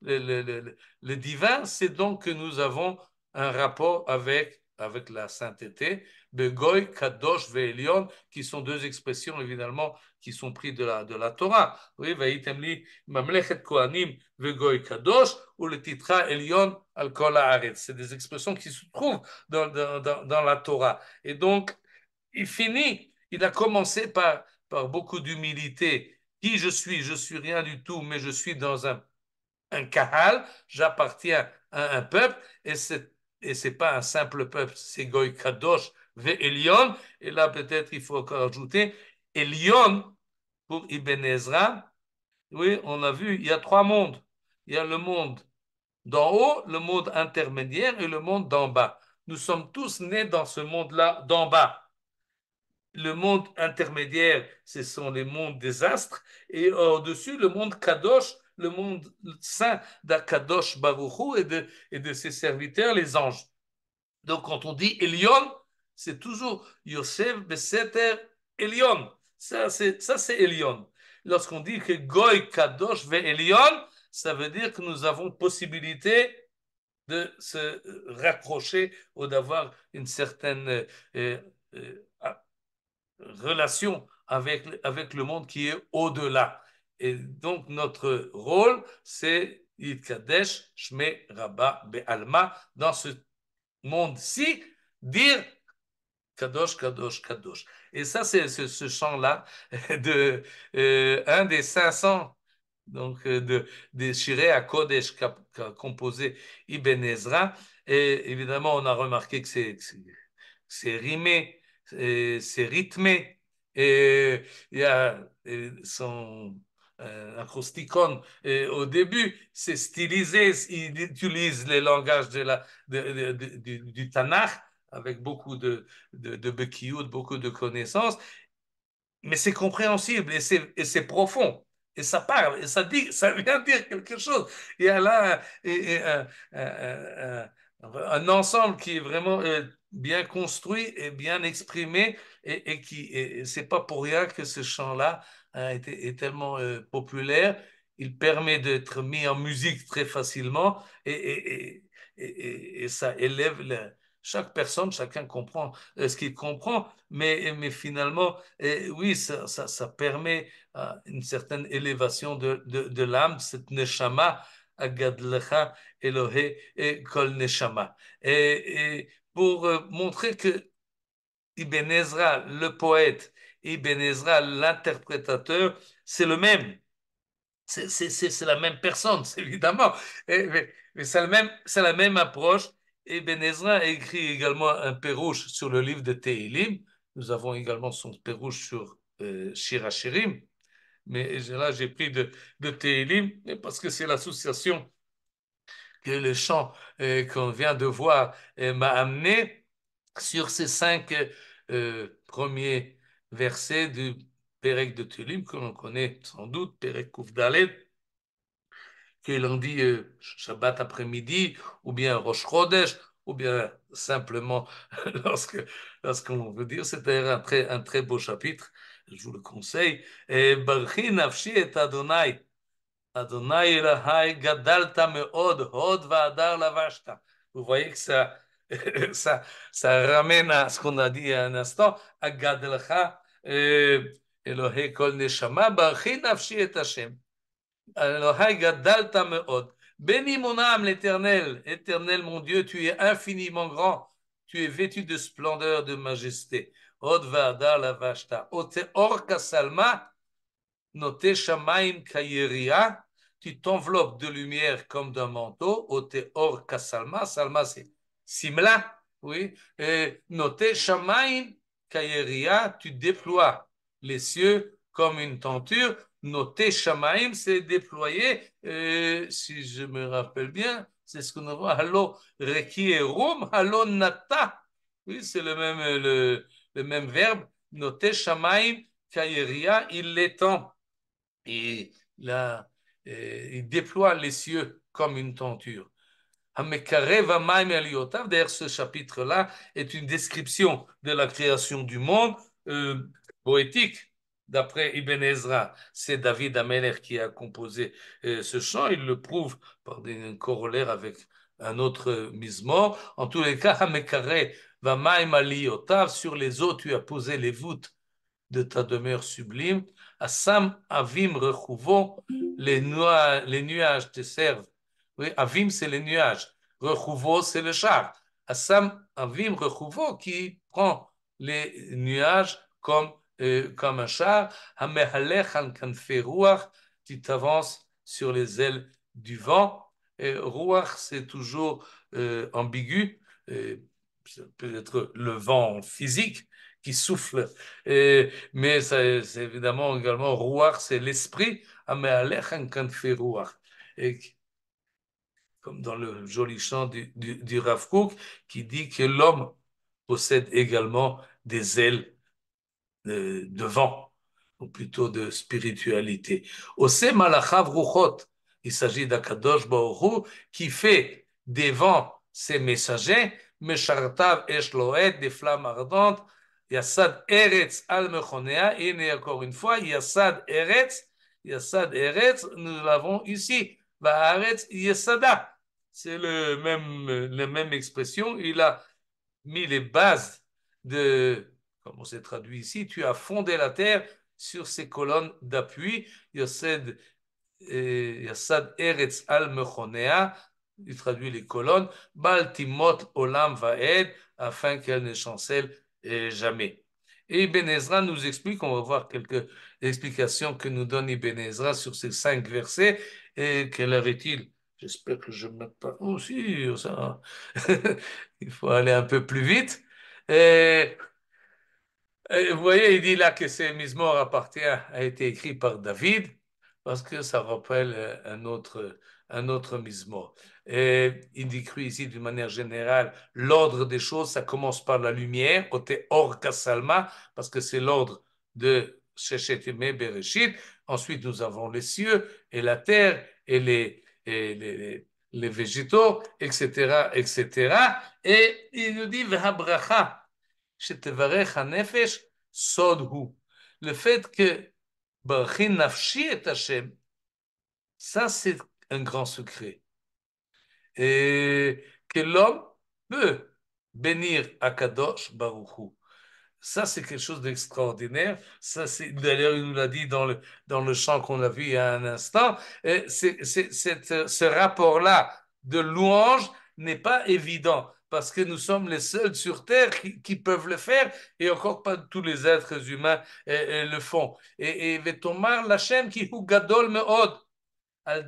le, le, le divin, c'est donc que nous avons un rapport avec, avec la sainteté. Begoy, Kadosh, qui sont deux expressions évidemment qui sont prises de la, de la Torah. Oui, Kadosh, ou le Al C'est des expressions qui se trouvent dans, dans, dans, dans la Torah. Et donc, il finit. Il a commencé par, par beaucoup d'humilité. Qui je suis Je suis rien du tout, mais je suis dans un, un kahal, j'appartiens à un peuple, et ce n'est pas un simple peuple, c'est Goy Kadosh ve Et là, peut-être, il faut encore ajouter Elion pour Ibn Ezra. Oui, on a vu, il y a trois mondes. Il y a le monde d'en haut, le monde intermédiaire et le monde d'en bas. Nous sommes tous nés dans ce monde-là d'en bas le monde intermédiaire, ce sont les mondes des astres, et au-dessus, le monde Kadosh, le monde saint d'Akadosh Baruchou et de, et de ses serviteurs, les anges. Donc, quand on dit Elion, c'est toujours Yosef Beseter Elion. Ça, c'est Elion. Lorsqu'on dit que Goy Kadosh ve Elion, ça veut dire que nous avons possibilité de se rapprocher ou d'avoir une certaine. Euh, euh, relation avec, avec le monde qui est au-delà. Et donc, notre rôle, c'est Yitkadesh, Shme, Be'alma, dans ce monde-ci, dire Kadosh, Kadosh, Kadosh. Et ça, c'est ce, chant-là, de, euh, un des 500 donc, euh, de, des Shiré à Kodesh composé Ibn Ezra. Et évidemment, on a remarqué que c'est rimé c'est rythmé. Et il y a son euh, acrosticon au début, c'est stylisé, il utilise les langages de la, de, du, Tanakh avec beaucoup de, de, de beaucoup de connaissances, mais c'est compréhensible et c'est profond et ça parle, et ça, dit, ça vient dire quelque chose. Il y a là un, euh, euh, un ensemble qui est vraiment bien construit et bien exprimé et, et qui c'est pas pour rien que ce chant là a hein, est, tellement euh, populaire il permet d'être mis en musique très facilement et, ça élève chaque personne chacun comprend euh, ce qu'il comprend mais mais finalement euh, oui ça, permet une certaine élévation de, l'âme cette neshama Agadlecha Elohe Kol Neshama. Et, pour euh, montrer que Ibn Ezra, le poète, et Ibn Ezra, l'interprétateur, c'est le même. C'est la même personne, évidemment. mais, c'est la, même approche. Ibn Ezra a écrit également un pérouche sur le livre de Tehilim. Nous avons également son pérouche sur euh, Mais là, j'ai pris de, de Tehilim parce que c'est l'association que le chant euh, qu'on vient de voir euh, m'a amené sur ces cinq euh, premiers versets du Pérec de Tulim, que l'on connaît sans doute, Pérec Koufdalet, que l'on dit Shabbat après-midi, ou bien Rosh Chodesh, ou bien simplement lorsque lorsqu'on veut dire, cest à un très, beau chapitre, je vous le conseille, eh, Barchi Nafshi et Adonai, Adonai Elahai Gadalta Meod Hod Vadar Lavashta. Vous voyez que ça, ça, ça ramène à ce qu'on a dit à un instant, euh, Elohei Kol Neshama Barchi Nafshi Et Hashem. Elohai Gadalta Meod. Bénis mon âme, l'Éternel, Éternel mon Dieu, tu es infiniment grand, tu es vêtu de splendeur, de majesté. Od Vadar Lavashta. Ote Orka Salma. Note Shamaim Kayeria tu t'enveloppes de lumière comme d'un manteau, ote or kasalma, salma c'est simla, oui, et noté shamaim kayeria, tu déploies les cieux comme une tenture, noté shamaim, c'est déployé, si je me rappelle bien, c'est ce qu'on voit, halo rum. allo nata, oui, c'est le même, le, même verbe, noté shamaim kayeria, il l'étend. Et là, il déploie les cieux comme une tenture. D'ailleurs, ce chapitre-là est une description de la création du monde euh, poétique, d'après Ibn Ezra. C'est David Amener qui a composé euh, ce chant. Il le prouve par des corollaires avec un autre euh, En tous les cas, sur les eaux, tu as posé les voûtes de ta demeure sublime. Assam avim rechouvo, les nuages, te servent. Oui, avim, c'est les nuages. Rechouvo, c'est le char. Assam avim rechouvo, qui prend les nuages comme, euh, comme un char. Hamehalech an tu t'avances sur les ailes du vent. Et c'est toujours euh, ambigu ambigu. Peut-être le vent physique, qui souffle. mais c'est évidemment également rouar, c'est l'esprit. Hein, comme dans le joli chant du, du, Rav qui dit que l'homme possède également des ailes de, vent, ou plutôt de spiritualité. malachav ruchot, il s'agit d'Akadosh Baoru qui fait des vents ses messagers, meshartav des flammes ardentes, Yassad Eretz al-Mechonea, et encore une fois, Yassad Eretz, Yassad Eretz, nous l'avons ici, Baaretz Yassada. C'est le même, la même expression, il a mis les bases de, comment on s'est traduit ici, tu as fondé la terre sur ses colonnes d'appui, Yassad, Yasad Eretz al-Mechonea, il traduit les colonnes, Baltimot Olam Vaed, afin qu'elle ne chancelle et jamais. Et Ibn Ezra nous explique, on va voir quelques explications que nous donne Ibn Ezra sur ces cinq versets. Et quelle heure est-il J'espère que je ne me pas. Oh, si, ça. il faut aller un peu plus vite. Et, vous voyez, il dit là que ces morts appartient, a été écrit par David, parce que ça rappelle euh, un autre, un autre mismo. Et il décrit ici d'une manière générale l'ordre des choses, ça commence par la lumière, côté Or Kasalma parce que c'est l'ordre de Shechet Bereshit. Ensuite, nous avons les cieux et la terre et les, les, les, végétaux, etc., etc. Et il nous dit Le fait que Barchin Nafshi et Hashem, ça c'est un grand secret. Et que l'homme peut bénir Akadosh Hu Ça, c'est quelque chose d'extraordinaire. Ça, c'est d'ailleurs, il nous l'a dit dans le, dans le chant qu'on a vu il un instant. Et c'est, c'est, ce rapport-là de louange n'est pas évident parce que nous sommes les seuls sur Terre qui, peuvent le faire et encore pas tous les êtres humains euh, euh, le font. Et, et Vetomar chaîne qui gadol meod al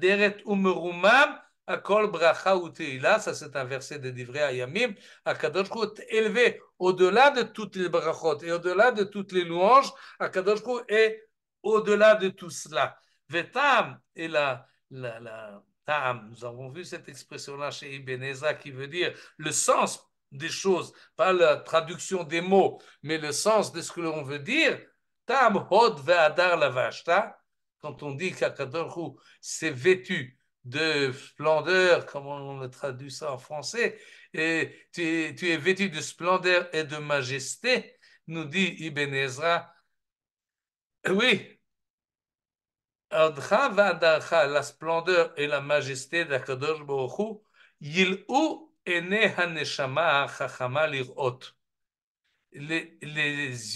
akol bracha Uteila, Ça, c'est un verset de Divrei Yamim. « Akadosh est élevé au-delà de toutes les brachot et au-delà de toutes les louanges. Akadosh est au-delà de tout cela. Vetam et la, la, tam. Nous avons vu cette expression-là chez Ibn Ezra, qui veut dire le sens des choses, pas la traduction des mots, mais le sens de ce que l'on veut dire. Tam hod ve'adar lavashta quand on dit qu'Akadorhu s'est vêtu de splendeur, comme on le traduit ça en français, et tu es, vêtu de splendeur et de majesté, nous dit Ibn Ezra. Oui, la splendeur et la majesté d'Akadosh Les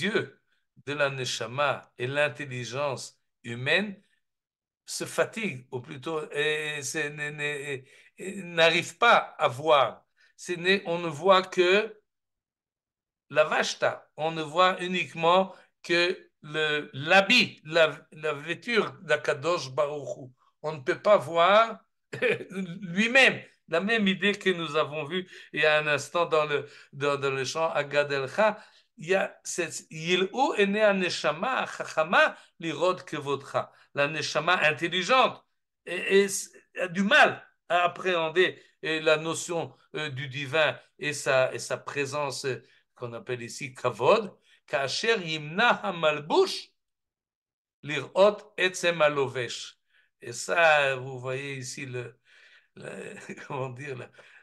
yeux de la neshama et l'intelligence humaine se fatigue, ou plutôt n'arrive pas à voir. On ne voit que la vachta, on ne voit uniquement que l'habit, la, la vêture d'Akadosh Baruchou. On ne peut pas voir lui-même. La même idée que nous avons vue il y a un instant dans le, dans le chant Agad il y a cette Yilou est né à Neshama, Chachama, l'irod kevodcha. La Neshama intelligente et, et, a du mal à appréhender la notion euh, du divin et sa, et sa présence euh, qu'on appelle ici kavod. Kacher yimna hamalbush, etzem alovesh. Et ça, vous voyez ici le, comment dire,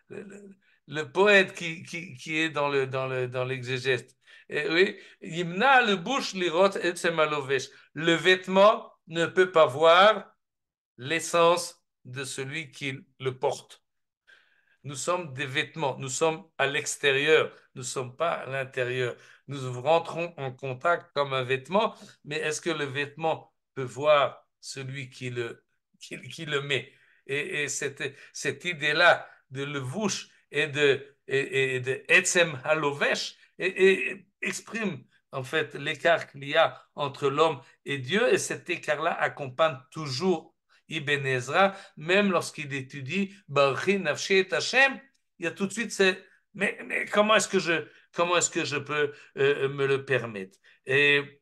le, poète qui, qui, qui, est dans l'exégèse. Le, dans le, dans eh oui, le bouche Le vêtement ne peut pas voir l'essence de celui qui le porte. Nous sommes des vêtements, nous sommes à l'extérieur, nous ne sommes pas à l'intérieur. Nous rentrons en contact comme un vêtement, mais est-ce que le vêtement peut voir celui qui le, qui, le met Et, et cette, idée-là de le vouche et de, et, de etzem halovesh, et, exprime en fait l'écart qu'il y a entre l'homme et Dieu, et cet écart-là accompagne toujours Ibn Ezra, même lorsqu'il étudie Baruch Hashem, il y a tout de suite c'est mais, mais, comment est-ce que je comment est-ce que je peux euh, euh, me le permettre Et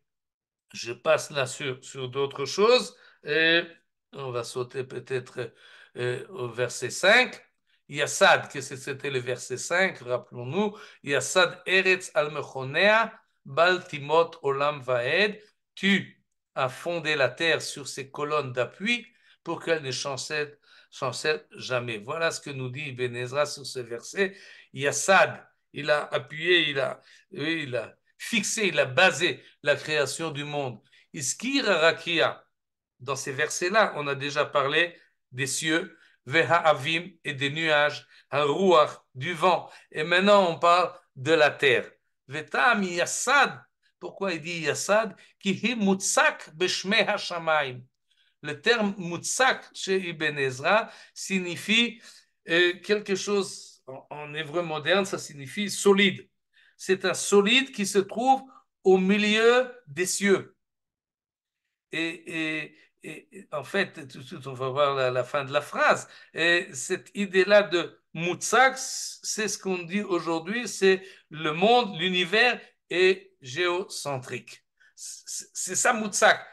je passe là sur, sur d'autres choses. Et on va sauter peut-être euh, au verset 5. Yassad, que c'était le verset 5, rappelons-nous, Yassad Eretz al-Mechonea, Baltimot Olam Vaed, tu as fondé la terre sur ses colonnes d'appui pour qu'elle ne chancelle, jamais. Voilà ce que nous dit Ibn sur ce verset. Yassad, il a appuyé, il a, il a fixé, il a basé la création du monde. Iskir Rakia, dans ces versets-là, on a déjà parlé des cieux, Vehaavim et des nuages, un rouard du vent. Et maintenant, on parle de la terre. Vetam Pourquoi il dit Le terme Mutsak chez Ibn Ezra signifie euh, quelque chose en, en hébreu moderne, ça signifie solide. C'est un solide qui se trouve au milieu des cieux. Et, et, et, en fait, tout de suite, on va voir la, fin de la phrase. Et cette idée-là de Moutsak, c'est ce qu'on dit aujourd'hui, c'est le monde, l'univers est géocentrique. C'est ça Moutsak.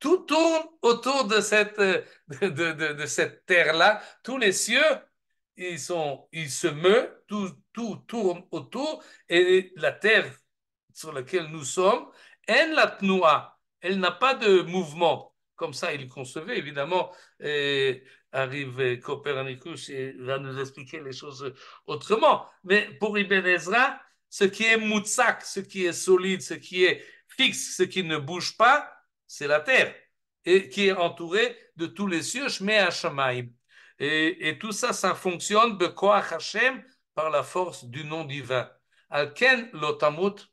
Tout tourne autour de cette, de, cette terre-là. Tous les cieux, ils, sont, ils se meuvent, tout, tout tourne autour, et la terre sur laquelle nous sommes, elle, la elle n'a pas de mouvement comme ça il concevait. Évidemment, et arrive Copernicus et va nous expliquer les choses autrement. Mais pour Ibn Ezra, ce qui est moutsak, ce qui est solide, ce qui est fixe, ce qui ne bouge pas, c'est la terre, et qui est entourée de tous les cieux, mais à Et, et tout ça, ça fonctionne, quoi Hashem, par la force du nom divin. Alken Lotamut,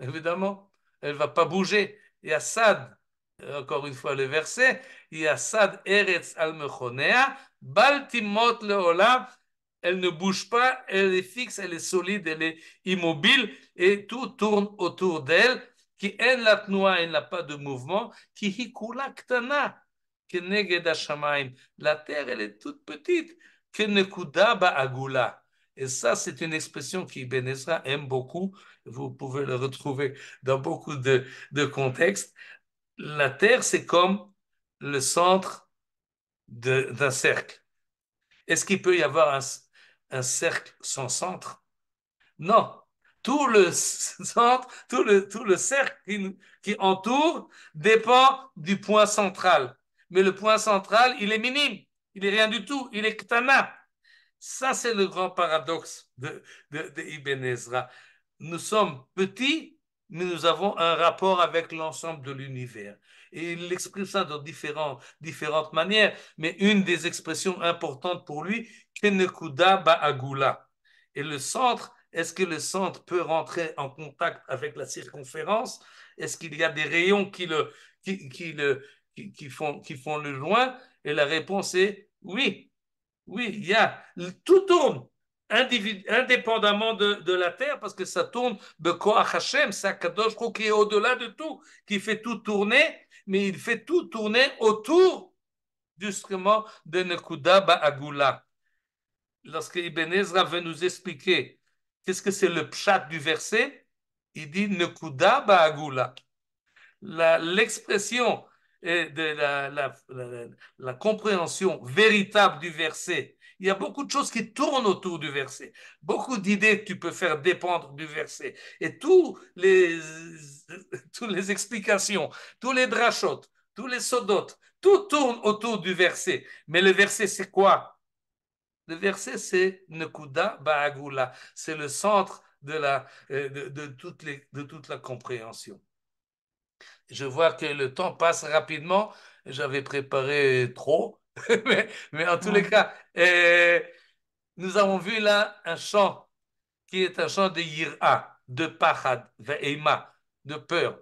évidemment, elle ne va pas bouger. Et Assad, euh, encore une fois le verset, Yassad Eretz al Baltimot leola »« elle ne bouge pas, elle est fixe, elle est solide, elle est immobile, et tout tourne autour d'elle, qui en la elle n'a pas de mouvement, qui hikula ktana, la terre, elle est toute petite, ba agula » Et ça, c'est une expression qui ben Ezra aime beaucoup. Vous pouvez le retrouver dans beaucoup de, de contextes la Terre, c'est comme le centre d'un cercle. Est-ce qu'il peut y avoir un, cercle sans centre Non. Tout le centre, tout le, tout le cercle qui, qui entoure dépend du point central. Mais le point central, il est minime. Il est rien du tout. Il est ktana. Ça, c'est le grand paradoxe de, de Ibn Ezra. Nous sommes petits mais nous avons un rapport avec l'ensemble de l'univers. Et il exprime ça de différentes manières, mais une des expressions importantes pour lui, Kenekuda Ba'agula. Et le centre, est-ce que le centre peut rentrer en contact avec la circonférence Est-ce qu'il y a des rayons qui, le, qui, le, qui, font, qui font le loin Et la réponse est oui. Oui, il y a. Tout tourne indépendamment de, la terre, parce que ça tourne, Hashem, c'est qui est au-delà de tout, qui fait tout tourner, mais il fait tout tourner autour, justement, de Nekuda Ba'agula. Lorsque Ibn Ezra veut nous expliquer qu'est-ce que c'est le pshat du verset, il dit Nekuda Ba'agula. L'expression de la compréhension véritable du verset, il y a beaucoup de choses qui tournent autour du verset, beaucoup d'idées que tu peux faire dépendre du verset. Et tous les, toutes les explications, tous les drachotes, tous les sodotes, tout tourne autour du verset. Mais le verset, c'est quoi Le verset, c'est Nekuda Baagula. C'est le centre de, la, euh, de, toutes les, de toute la compréhension. Je vois que le temps passe rapidement. J'avais préparé trop. mais, en tous les cas, euh, nous avons vu là un chant qui est un chant de yira, de pachad, de peur,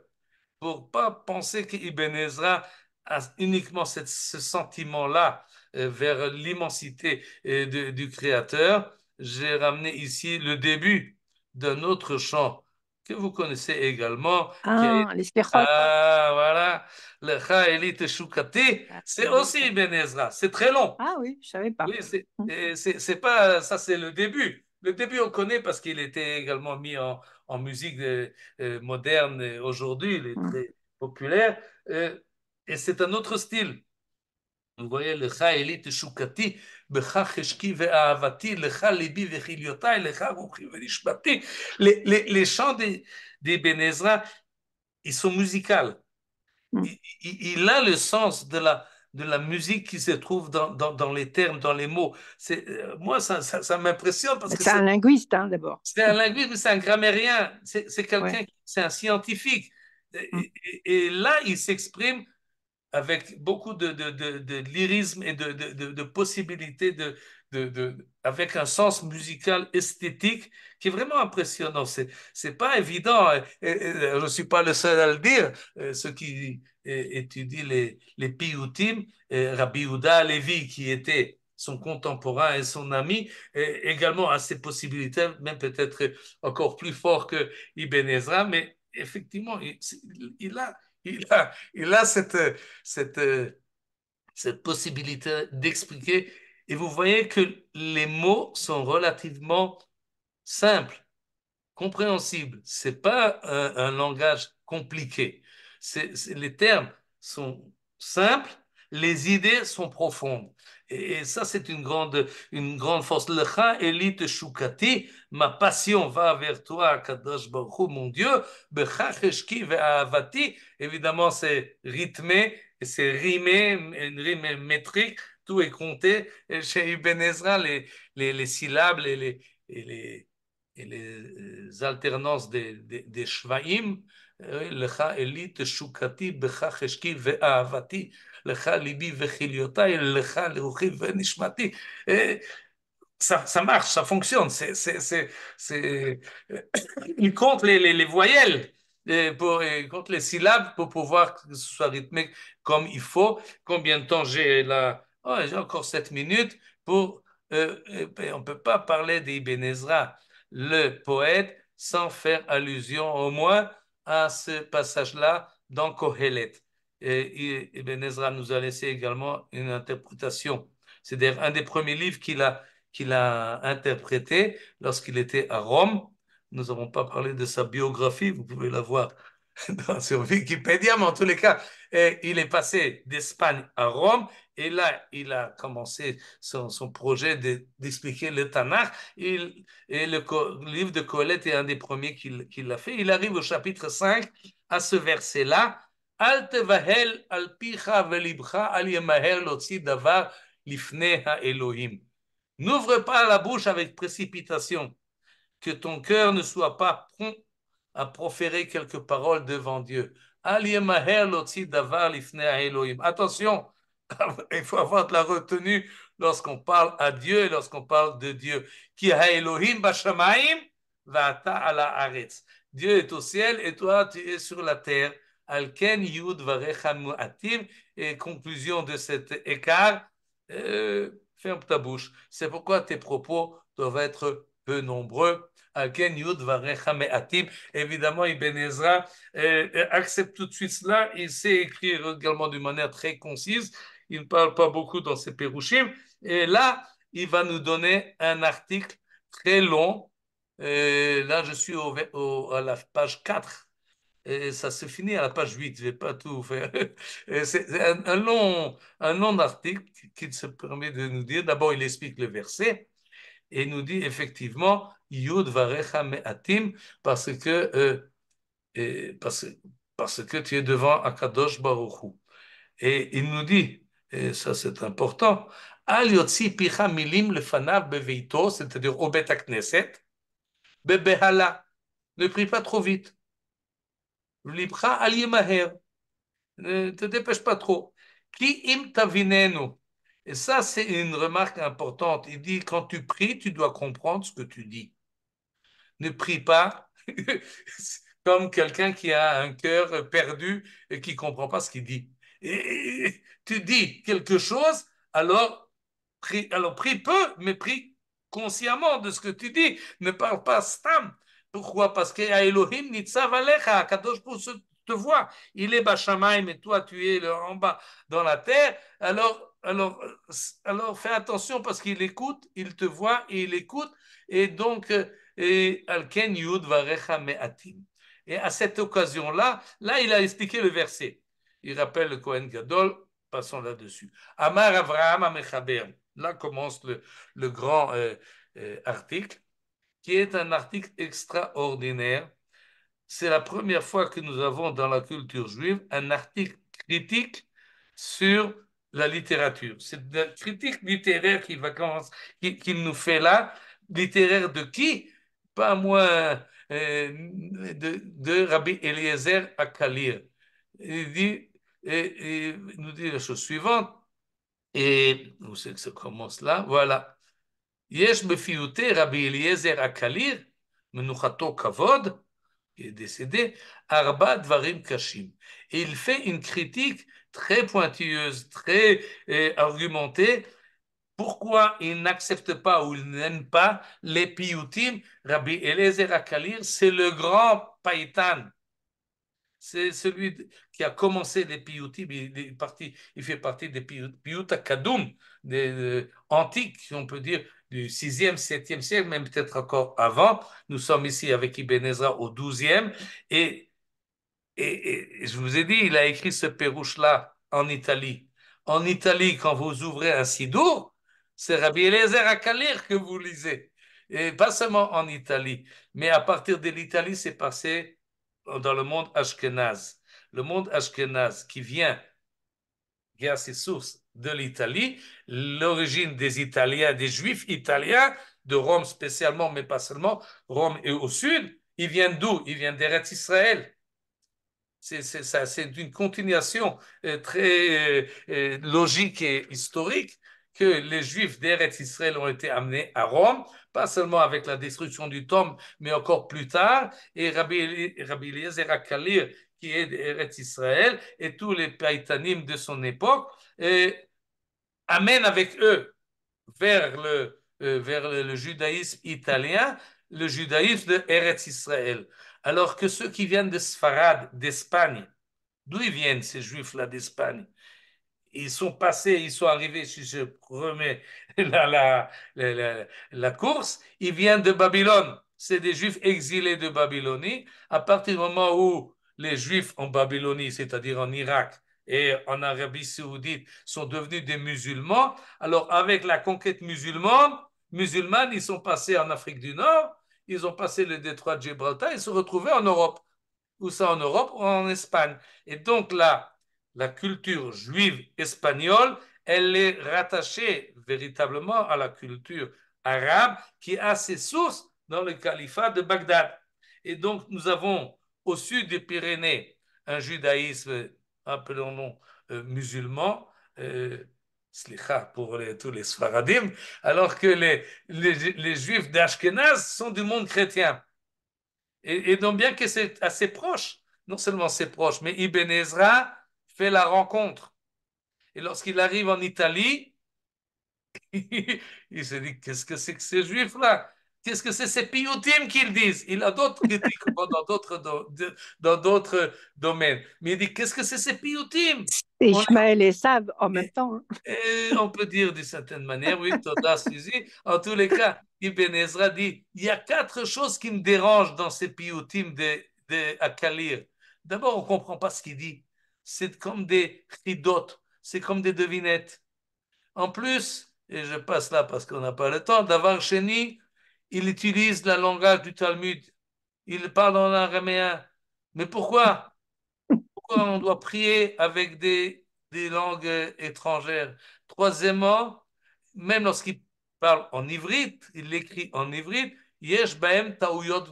pour pas penser qu'Ibn Ezra a uniquement ce sentiment-là euh, vers l'immensité euh, du Créateur. J'ai ramené ici le début d'un autre chant que vous connaissez également. Ah, Ah, voilà. Le Chaelit Shukati, c'est aussi Ben Ezra. C'est très long. Ah oui, je savais pas. Oui, hum. c'est pas, ça c'est le début. Le début, on connaît parce qu'il était également mis en, musique euh, euh, moderne aujourd'hui, il est hum. très populaire. Euh, et c'est un autre style. Vous voyez, le Chaelit Shukati, les chants des, des ils sont musicaux. Mm. Il, a le sens de la, musique qui se trouve dans, les termes, dans les mots. C'est, euh, moi, ça, m'impressionne parce que c'est un linguiste hein, d'abord. C'est un linguiste, mais c'est un grammairien. C'est, quelqu'un, c'est un scientifique. Mm. Et, et, là, il s'exprime avec beaucoup de, de, de, lyrisme et de, possibilités, de, avec un sens musical esthétique qui est vraiment impressionnant. C'est n'est pas évident, hein. je ne suis pas le seul à le dire, euh, ceux qui étudient les, les Piyutim, euh, Rabbi Houda Levi, qui était son contemporain et son ami, également a ses possibilités, même peut-être encore plus fort que Ibn Ezra, mais effectivement, il a il a, cette, cette, cette possibilité d'expliquer. Et vous voyez que les mots sont relativement simples, compréhensibles. Ce n'est pas un, langage compliqué. C'est, les termes sont simples les idées sont profondes. Et, ça, c'est une grande, une grande force. elite shukati, ma passion va vers toi, Kadosh mon Dieu, Évidemment, c'est rythmé, c'est rimé, une rime métrique, tout est compté. chez Ibn Ezra, les, les, syllabes et les, euh, alternances des, des, des shvaim, ça, marche, ça fonctionne. C'est, c'est, Il compte les, voyelles, euh, pour, euh, compte les syllabes pour pouvoir que ce soit rythmé comme il faut. Combien de temps j'ai là oh, J'ai encore 7 minutes pour. Euh, on ne peut pas parler d'Ibn Ezra, le poète, sans faire allusion au moins à ce passage-là dans Kohelet. Et Ben Ezra nous a laissé également une interprétation. cest à un des premiers livres qu'il a, qu'il a interprété lorsqu'il était à Rome. Nous n'avons pas parlé de sa biographie, vous pouvez la voir dans, sur Wikipédia, mais en tous les cas, et eh, il est passé d'Espagne à Rome et là, il a commencé son, projet d'expliquer le Tanakh. Il, et le, livre de Colette est un des premiers qu'il qu l'a fait. Il arrive au chapitre 5 à ce verset-là. vahel, al al lotzi davar Elohim. N'ouvre pas la bouche avec précipitation, que ton cœur ne soit pas prompt à proférer quelques paroles devant Dieu. Attention, il faut avoir de la retenue lorsqu'on parle à Dieu et lorsqu'on parle de Dieu. Dieu est au ciel et toi tu es sur la terre. Et conclusion de cet écart, euh, ferme ta bouche. C'est pourquoi tes propos doivent être peu nombreux. Évidemment, Ibn Ezra euh, euh, accepte tout de suite cela. Il sait écrire également d'une manière très concise. Il ne parle pas beaucoup dans ses Perushim. Et là, il va nous donner un article très long. Euh, là, je suis au, à la page 4. Et ça se finit à la page 8, je ne vais pas tout faire. C'est un, long, un long article qui se permet de nous dire, d'abord il explique le verset, et nous dit effectivement Yud Varecha Me'atim parce que, euh, et parce, que tu es devant Akadosh Baruchu. Et il nous dit, ça c'est important, Al Yotzi Picha Milim Lefanav Beveito, c'est-à-dire au Bet Knesset, Bebehala, ne prie pas trop vite. Libra Al Yemaher, ne te dépêche pas trop. Ki Im Tavinenu, et ça, c'est une remarque importante. Il dit, quand tu pries, tu dois comprendre ce que tu dis. Ne prie pas comme quelqu'un qui a un cœur perdu et qui ne comprend pas ce qu'il dit. tu dis quelque chose, alors prie, alors prie peu, mais prie consciemment de ce que tu dis. Ne parle pas stam. Pourquoi Parce que Elohim nitzav alecha, Kadosh pour te voit. Il est bachamaim et toi tu es en bas dans la terre. Alors alors, euh, alors fais attention parce qu'il écoute, il te voit et il écoute. Et donc, euh, et Et à cette occasion-là, là, il a expliqué le verset. Il rappelle le Kohen Gadol, passons là-dessus. Amar Avraham Amechaber. Là commence le, grand euh, article, qui est un article extraordinaire. C'est la première fois que nous avons dans la culture juive un article critique sur la littérature. C'est la critique littéraire qu'il qui, qui nous fait là, littéraire de qui Pas moins euh, de, Rabbi Eliezer Akalir. Il dit, nous dit la chose suivante, et nous c'est que ça commence là Voilà. Yesh Rabbi Eliezer Akalir, Menuchato Kavod, qui est décédé, Arba Dvarim Kashim. Et il fait une critique très pointilleuse, très argumentée. Pourquoi il n'accepte pas ou il n'aime pas les piyutim Rabbi Eliezer Akalir, c'est le grand païtan. C'est celui qui a commencé les piyutim, il, il fait partie des piyut des, euh, antiques, antiques, on peut dire, du 6e, 7e siècle, même peut-être encore avant. Nous sommes ici avec Ibn Ezra au 12e. Et et, je vous ai dit, il a écrit ce Pérouche-là en Italie. En Italie, quand vous ouvrez un sidour, c'est Rabbi Eliezer Akalir que vous lisez. Et pas seulement en Italie, mais à partir de l'Italie, c'est passé dans le monde Ashkenaz. Le monde Ashkenaz qui vient, qui a ses sources de l'Italie, l'origine des Italiens, des Juifs italiens, de Rome spécialement, mais pas seulement, Rome et au sud, ils viennent d'où Ils viennent d'Eretz Israël. C'est ça, une continuation euh, très euh, euh, logique et historique que les Juifs d'Eretz Israël ont été amenés à Rome, pas seulement avec la destruction du tombe, mais encore plus tard. Et Rabbi, Rabbi Eliezer Akalir, qui est d'Eretz Israël, et tous les païtanim de son époque, amènent avec eux vers le, vers le, judaïsme italien le judaïsme d'Eretz Israël. Alors que ceux qui viennent de Sfarad, d'Espagne, d'où ils viennent ces juifs-là d'Espagne Ils sont passés, ils sont arrivés, si je remets la, course, ils viennent de Babylone. C'est des juifs exilés de Babylonie. À partir du moment où les juifs en Babylonie, c'est-à-dire en Irak, et en Arabie saoudite sont devenus des musulmans. Alors avec la conquête musulmane, musulmane, ils sont passés en Afrique du Nord ils ont passé le détroit de Gibraltar et se retrouvaient en Europe. Ou ça en Europe ou en Espagne. Et donc là, la culture juive espagnole, elle est rattachée véritablement à la culture arabe qui a ses sources dans le califat de Bagdad. Et donc nous avons au sud des Pyrénées un judaïsme, appelons-le euh, musulman, euh, pour tous les Sfaradim, alors que les, les, Juifs d'Ashkenaz sont du monde chrétien. Et, et donc, bien que c'est assez proche, non seulement c'est proche, mais Ibn Ezra fait la rencontre. Et lorsqu'il arrive en Italie, il se dit Qu'est-ce que c'est que ces Juifs-là Qu'est-ce que c'est ces piyutim qu'ils disent Il a d'autres critiques dans d'autres dans d'autres domaines. Mais il dit qu'est-ce que c'est ces piyutim Ishmael et savent en même temps. Hein. on peut dire d'une certaine manière, oui, Toda Suzy. En tous les cas, Ibn Ezra dit il y a quatre choses qui me dérangent dans ces piyutim de, de Akalir. D'abord, on ne comprend pas ce qu'il dit. C'est comme des chidotes, c'est comme des devinettes. En plus, et je passe là parce qu'on n'a pas le temps, d'avoir Cheni, il utilise le langage du Talmud, il parle en araméen. Mais pourquoi Pourquoi on doit prier avec des, langues euh, étrangères Troisièmement, même lorsqu'il parle en ivrite, il l'écrit en ivrite, Yesh Baem Taouyot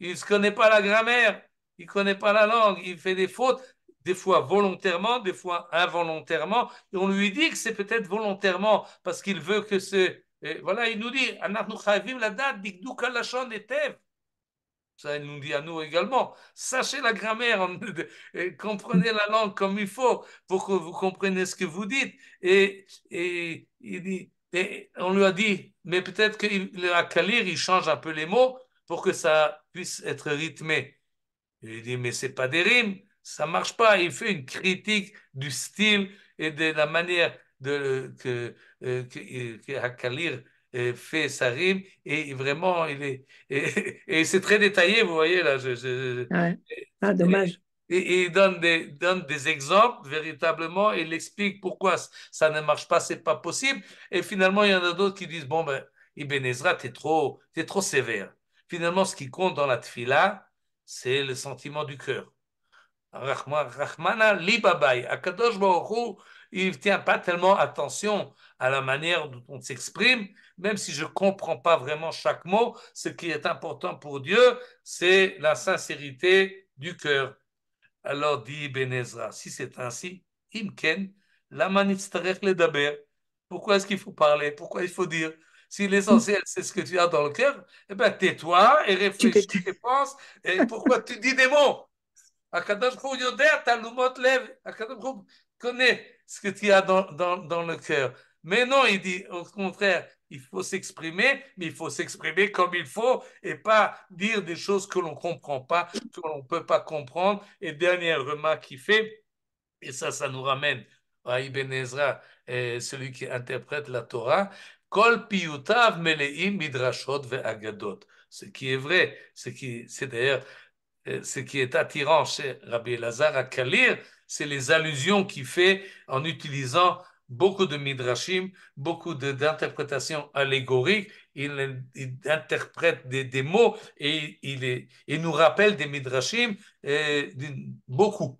Il ne connaît pas la grammaire, il ne connaît pas la langue, il fait des fautes, des fois volontairement, des fois involontairement, et on lui dit que c'est peut-être volontairement parce qu'il veut que ce et voilà, il nous dit, Ça, il nous dit à nous également. Sachez la grammaire, comprenez la langue comme il faut pour que vous compreniez ce que vous dites. Et, et, il dit, on lui a dit, mais peut-être que le lire, il change un peu les mots pour que ça puisse être rythmé. Il dit, mais c'est pas des rimes, ça marche pas. Il fait une critique du style et de la manière de, que, euh, que, euh, euh, fait sa rime et vraiment il est et, c'est très détaillé vous voyez là je, ah dommage et, il donne des donne des exemples véritablement et il explique pourquoi ça ne marche pas c'est pas possible et finalement il y en a d'autres qui disent bon ben Ibn Ezra t'es trop es trop sévère finalement ce qui compte dans la tfila c'est le sentiment du cœur Rahmana libabay Akadosh Baruch il ne tient pas tellement attention à la manière dont on s'exprime, même si je ne comprends pas vraiment chaque mot, ce qui est important pour Dieu, c'est la sincérité du cœur. Alors dit Bénézra, si c'est ainsi, imken, la le daber. Pourquoi est-ce qu'il faut parler Pourquoi il faut dire Si l'essentiel, c'est ce que tu as dans le cœur, eh bien, tais-toi et réfléchis et pense. Et pourquoi tu dis des mots ce que tu as dans, dans, dans le cœur. Mais non, il dit au contraire, il faut s'exprimer, mais il faut s'exprimer comme il faut et pas dire des choses que l'on ne comprend pas, que l'on ne peut pas comprendre. Et dernière remarque qu'il fait, et ça, ça nous ramène à Ibn Ezra, celui qui interprète la Torah, Kol piyutav meleim midrashot ve'agadot. Ce qui est vrai, ce qui, c'est d'ailleurs euh, ce qui est attirant chez Rabbi Lazar à Kalir, c'est les allusions qu'il fait en utilisant beaucoup de midrashim, beaucoup d'interprétations allégoriques. Il, interprète des, mots et il, il, nous rappelle des midrashim beaucoup.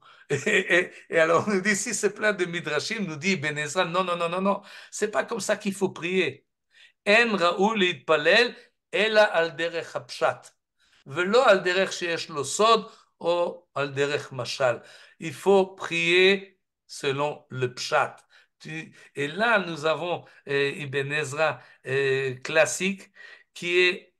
Et, alors on nous dit si c'est plein de midrashim, nous dit Ben Ezra, non non non non non, c'est pas comme ça qu'il faut prier. En raoul palel ela al derech velo al derech ou al mashal il faut prier selon le pshat. Et là, nous avons eh, Ibn Ezra eh, classique qui, est,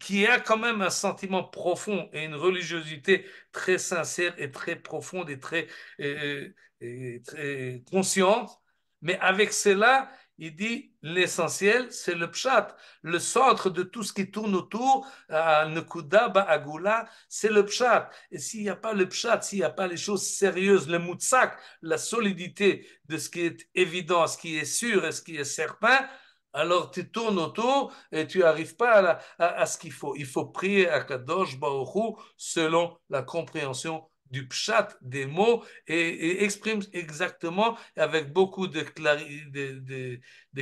qui a quand même un sentiment profond et une religiosité très sincère et très profonde et très, et, eh, très consciente. Mais avec cela, il dit l'essentiel, c'est le pshat, le centre de tout ce qui tourne autour, à euh, Goula, c'est le pshat. Et s'il n'y a pas le pshat, s'il n'y a pas les choses sérieuses, le moutsak, la solidité de ce qui est évident, ce qui est sûr et ce qui est certain, alors tu tournes autour et tu n'arrives pas à, ce qu'il faut. Il faut prier à Kadosh Baruch selon la compréhension du pshat des mots et, exprime exactement avec beaucoup de,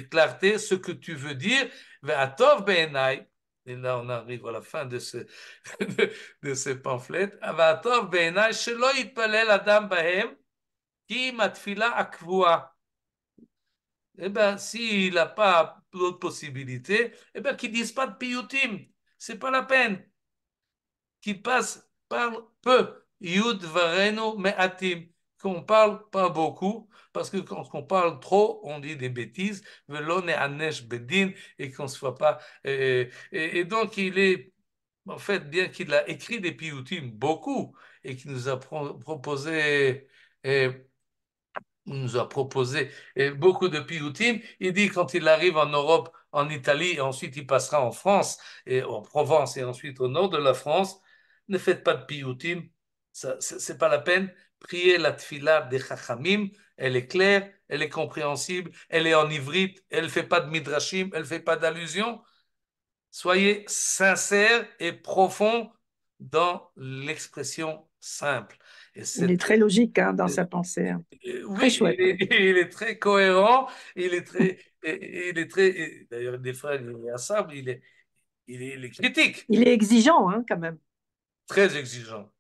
clarté ce que tu veux dire. Et là, on arrive à la fin de ce, de, ce pamphlet. Eh bien, s'il n'a pas d'autre possibilité, eh bien, qu'il ne dise pas de piyutim. Ce n'est pas la peine. Qu'il passe par peu qu'on ne qu'on parle pas beaucoup, parce que quand on parle trop, on dit des bêtises, Bedin, et qu'on ne soit pas. Et, donc, il est, en fait, bien qu'il a écrit des piyutim, beaucoup, et qu'il nous a proposé. Et, nous a proposé beaucoup de piyutim. Il dit quand il arrive en Europe, en Italie, et ensuite il passera en France, et en Provence, et ensuite au nord de la France, ne faites pas de piyutim, ce n'est pas la peine. Prier la tfila des chachamim, elle est claire, elle est compréhensible, elle est en ivrite, elle ne fait pas de midrashim, elle ne fait pas d'allusion. Soyez sincère et profond dans l'expression simple. Et il est très logique hein, dans sa pensée. Hein. Oui, Il, est, très cohérent, il est très. il est très D'ailleurs, des fois, il est il est, il est, critique. Il est exigeant, hein, quand même. Très exigeant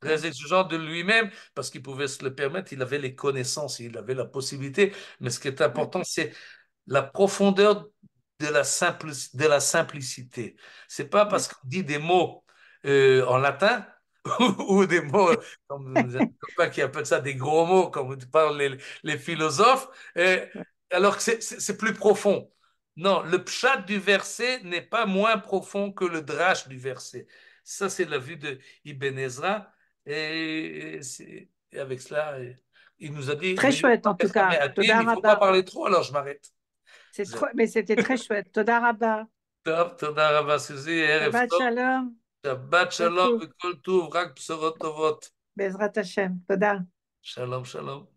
très exigeant de lui-même parce qu'il pouvait se le permettre, il avait les connaissances, il avait la possibilité. Mais ce qui est important, c'est la profondeur de la, simple, de la simplicité. C'est pas parce qu'on dit des mots euh, en latin ou des mots, euh, comme pas qui appellent ça des gros mots, comme parlent les, les philosophes, euh, alors que c'est plus profond. Non, le pshat du verset n'est pas moins profond que le drache du verset. Ça, c'est la vue de Ibn Ezra. Et, avec cela, il nous a dit. Très chouette en tout cas. il ne faut pas parler trop, alors je m'arrête. Mais c'était très chouette. Shalom. Shalom, Shalom, shalom.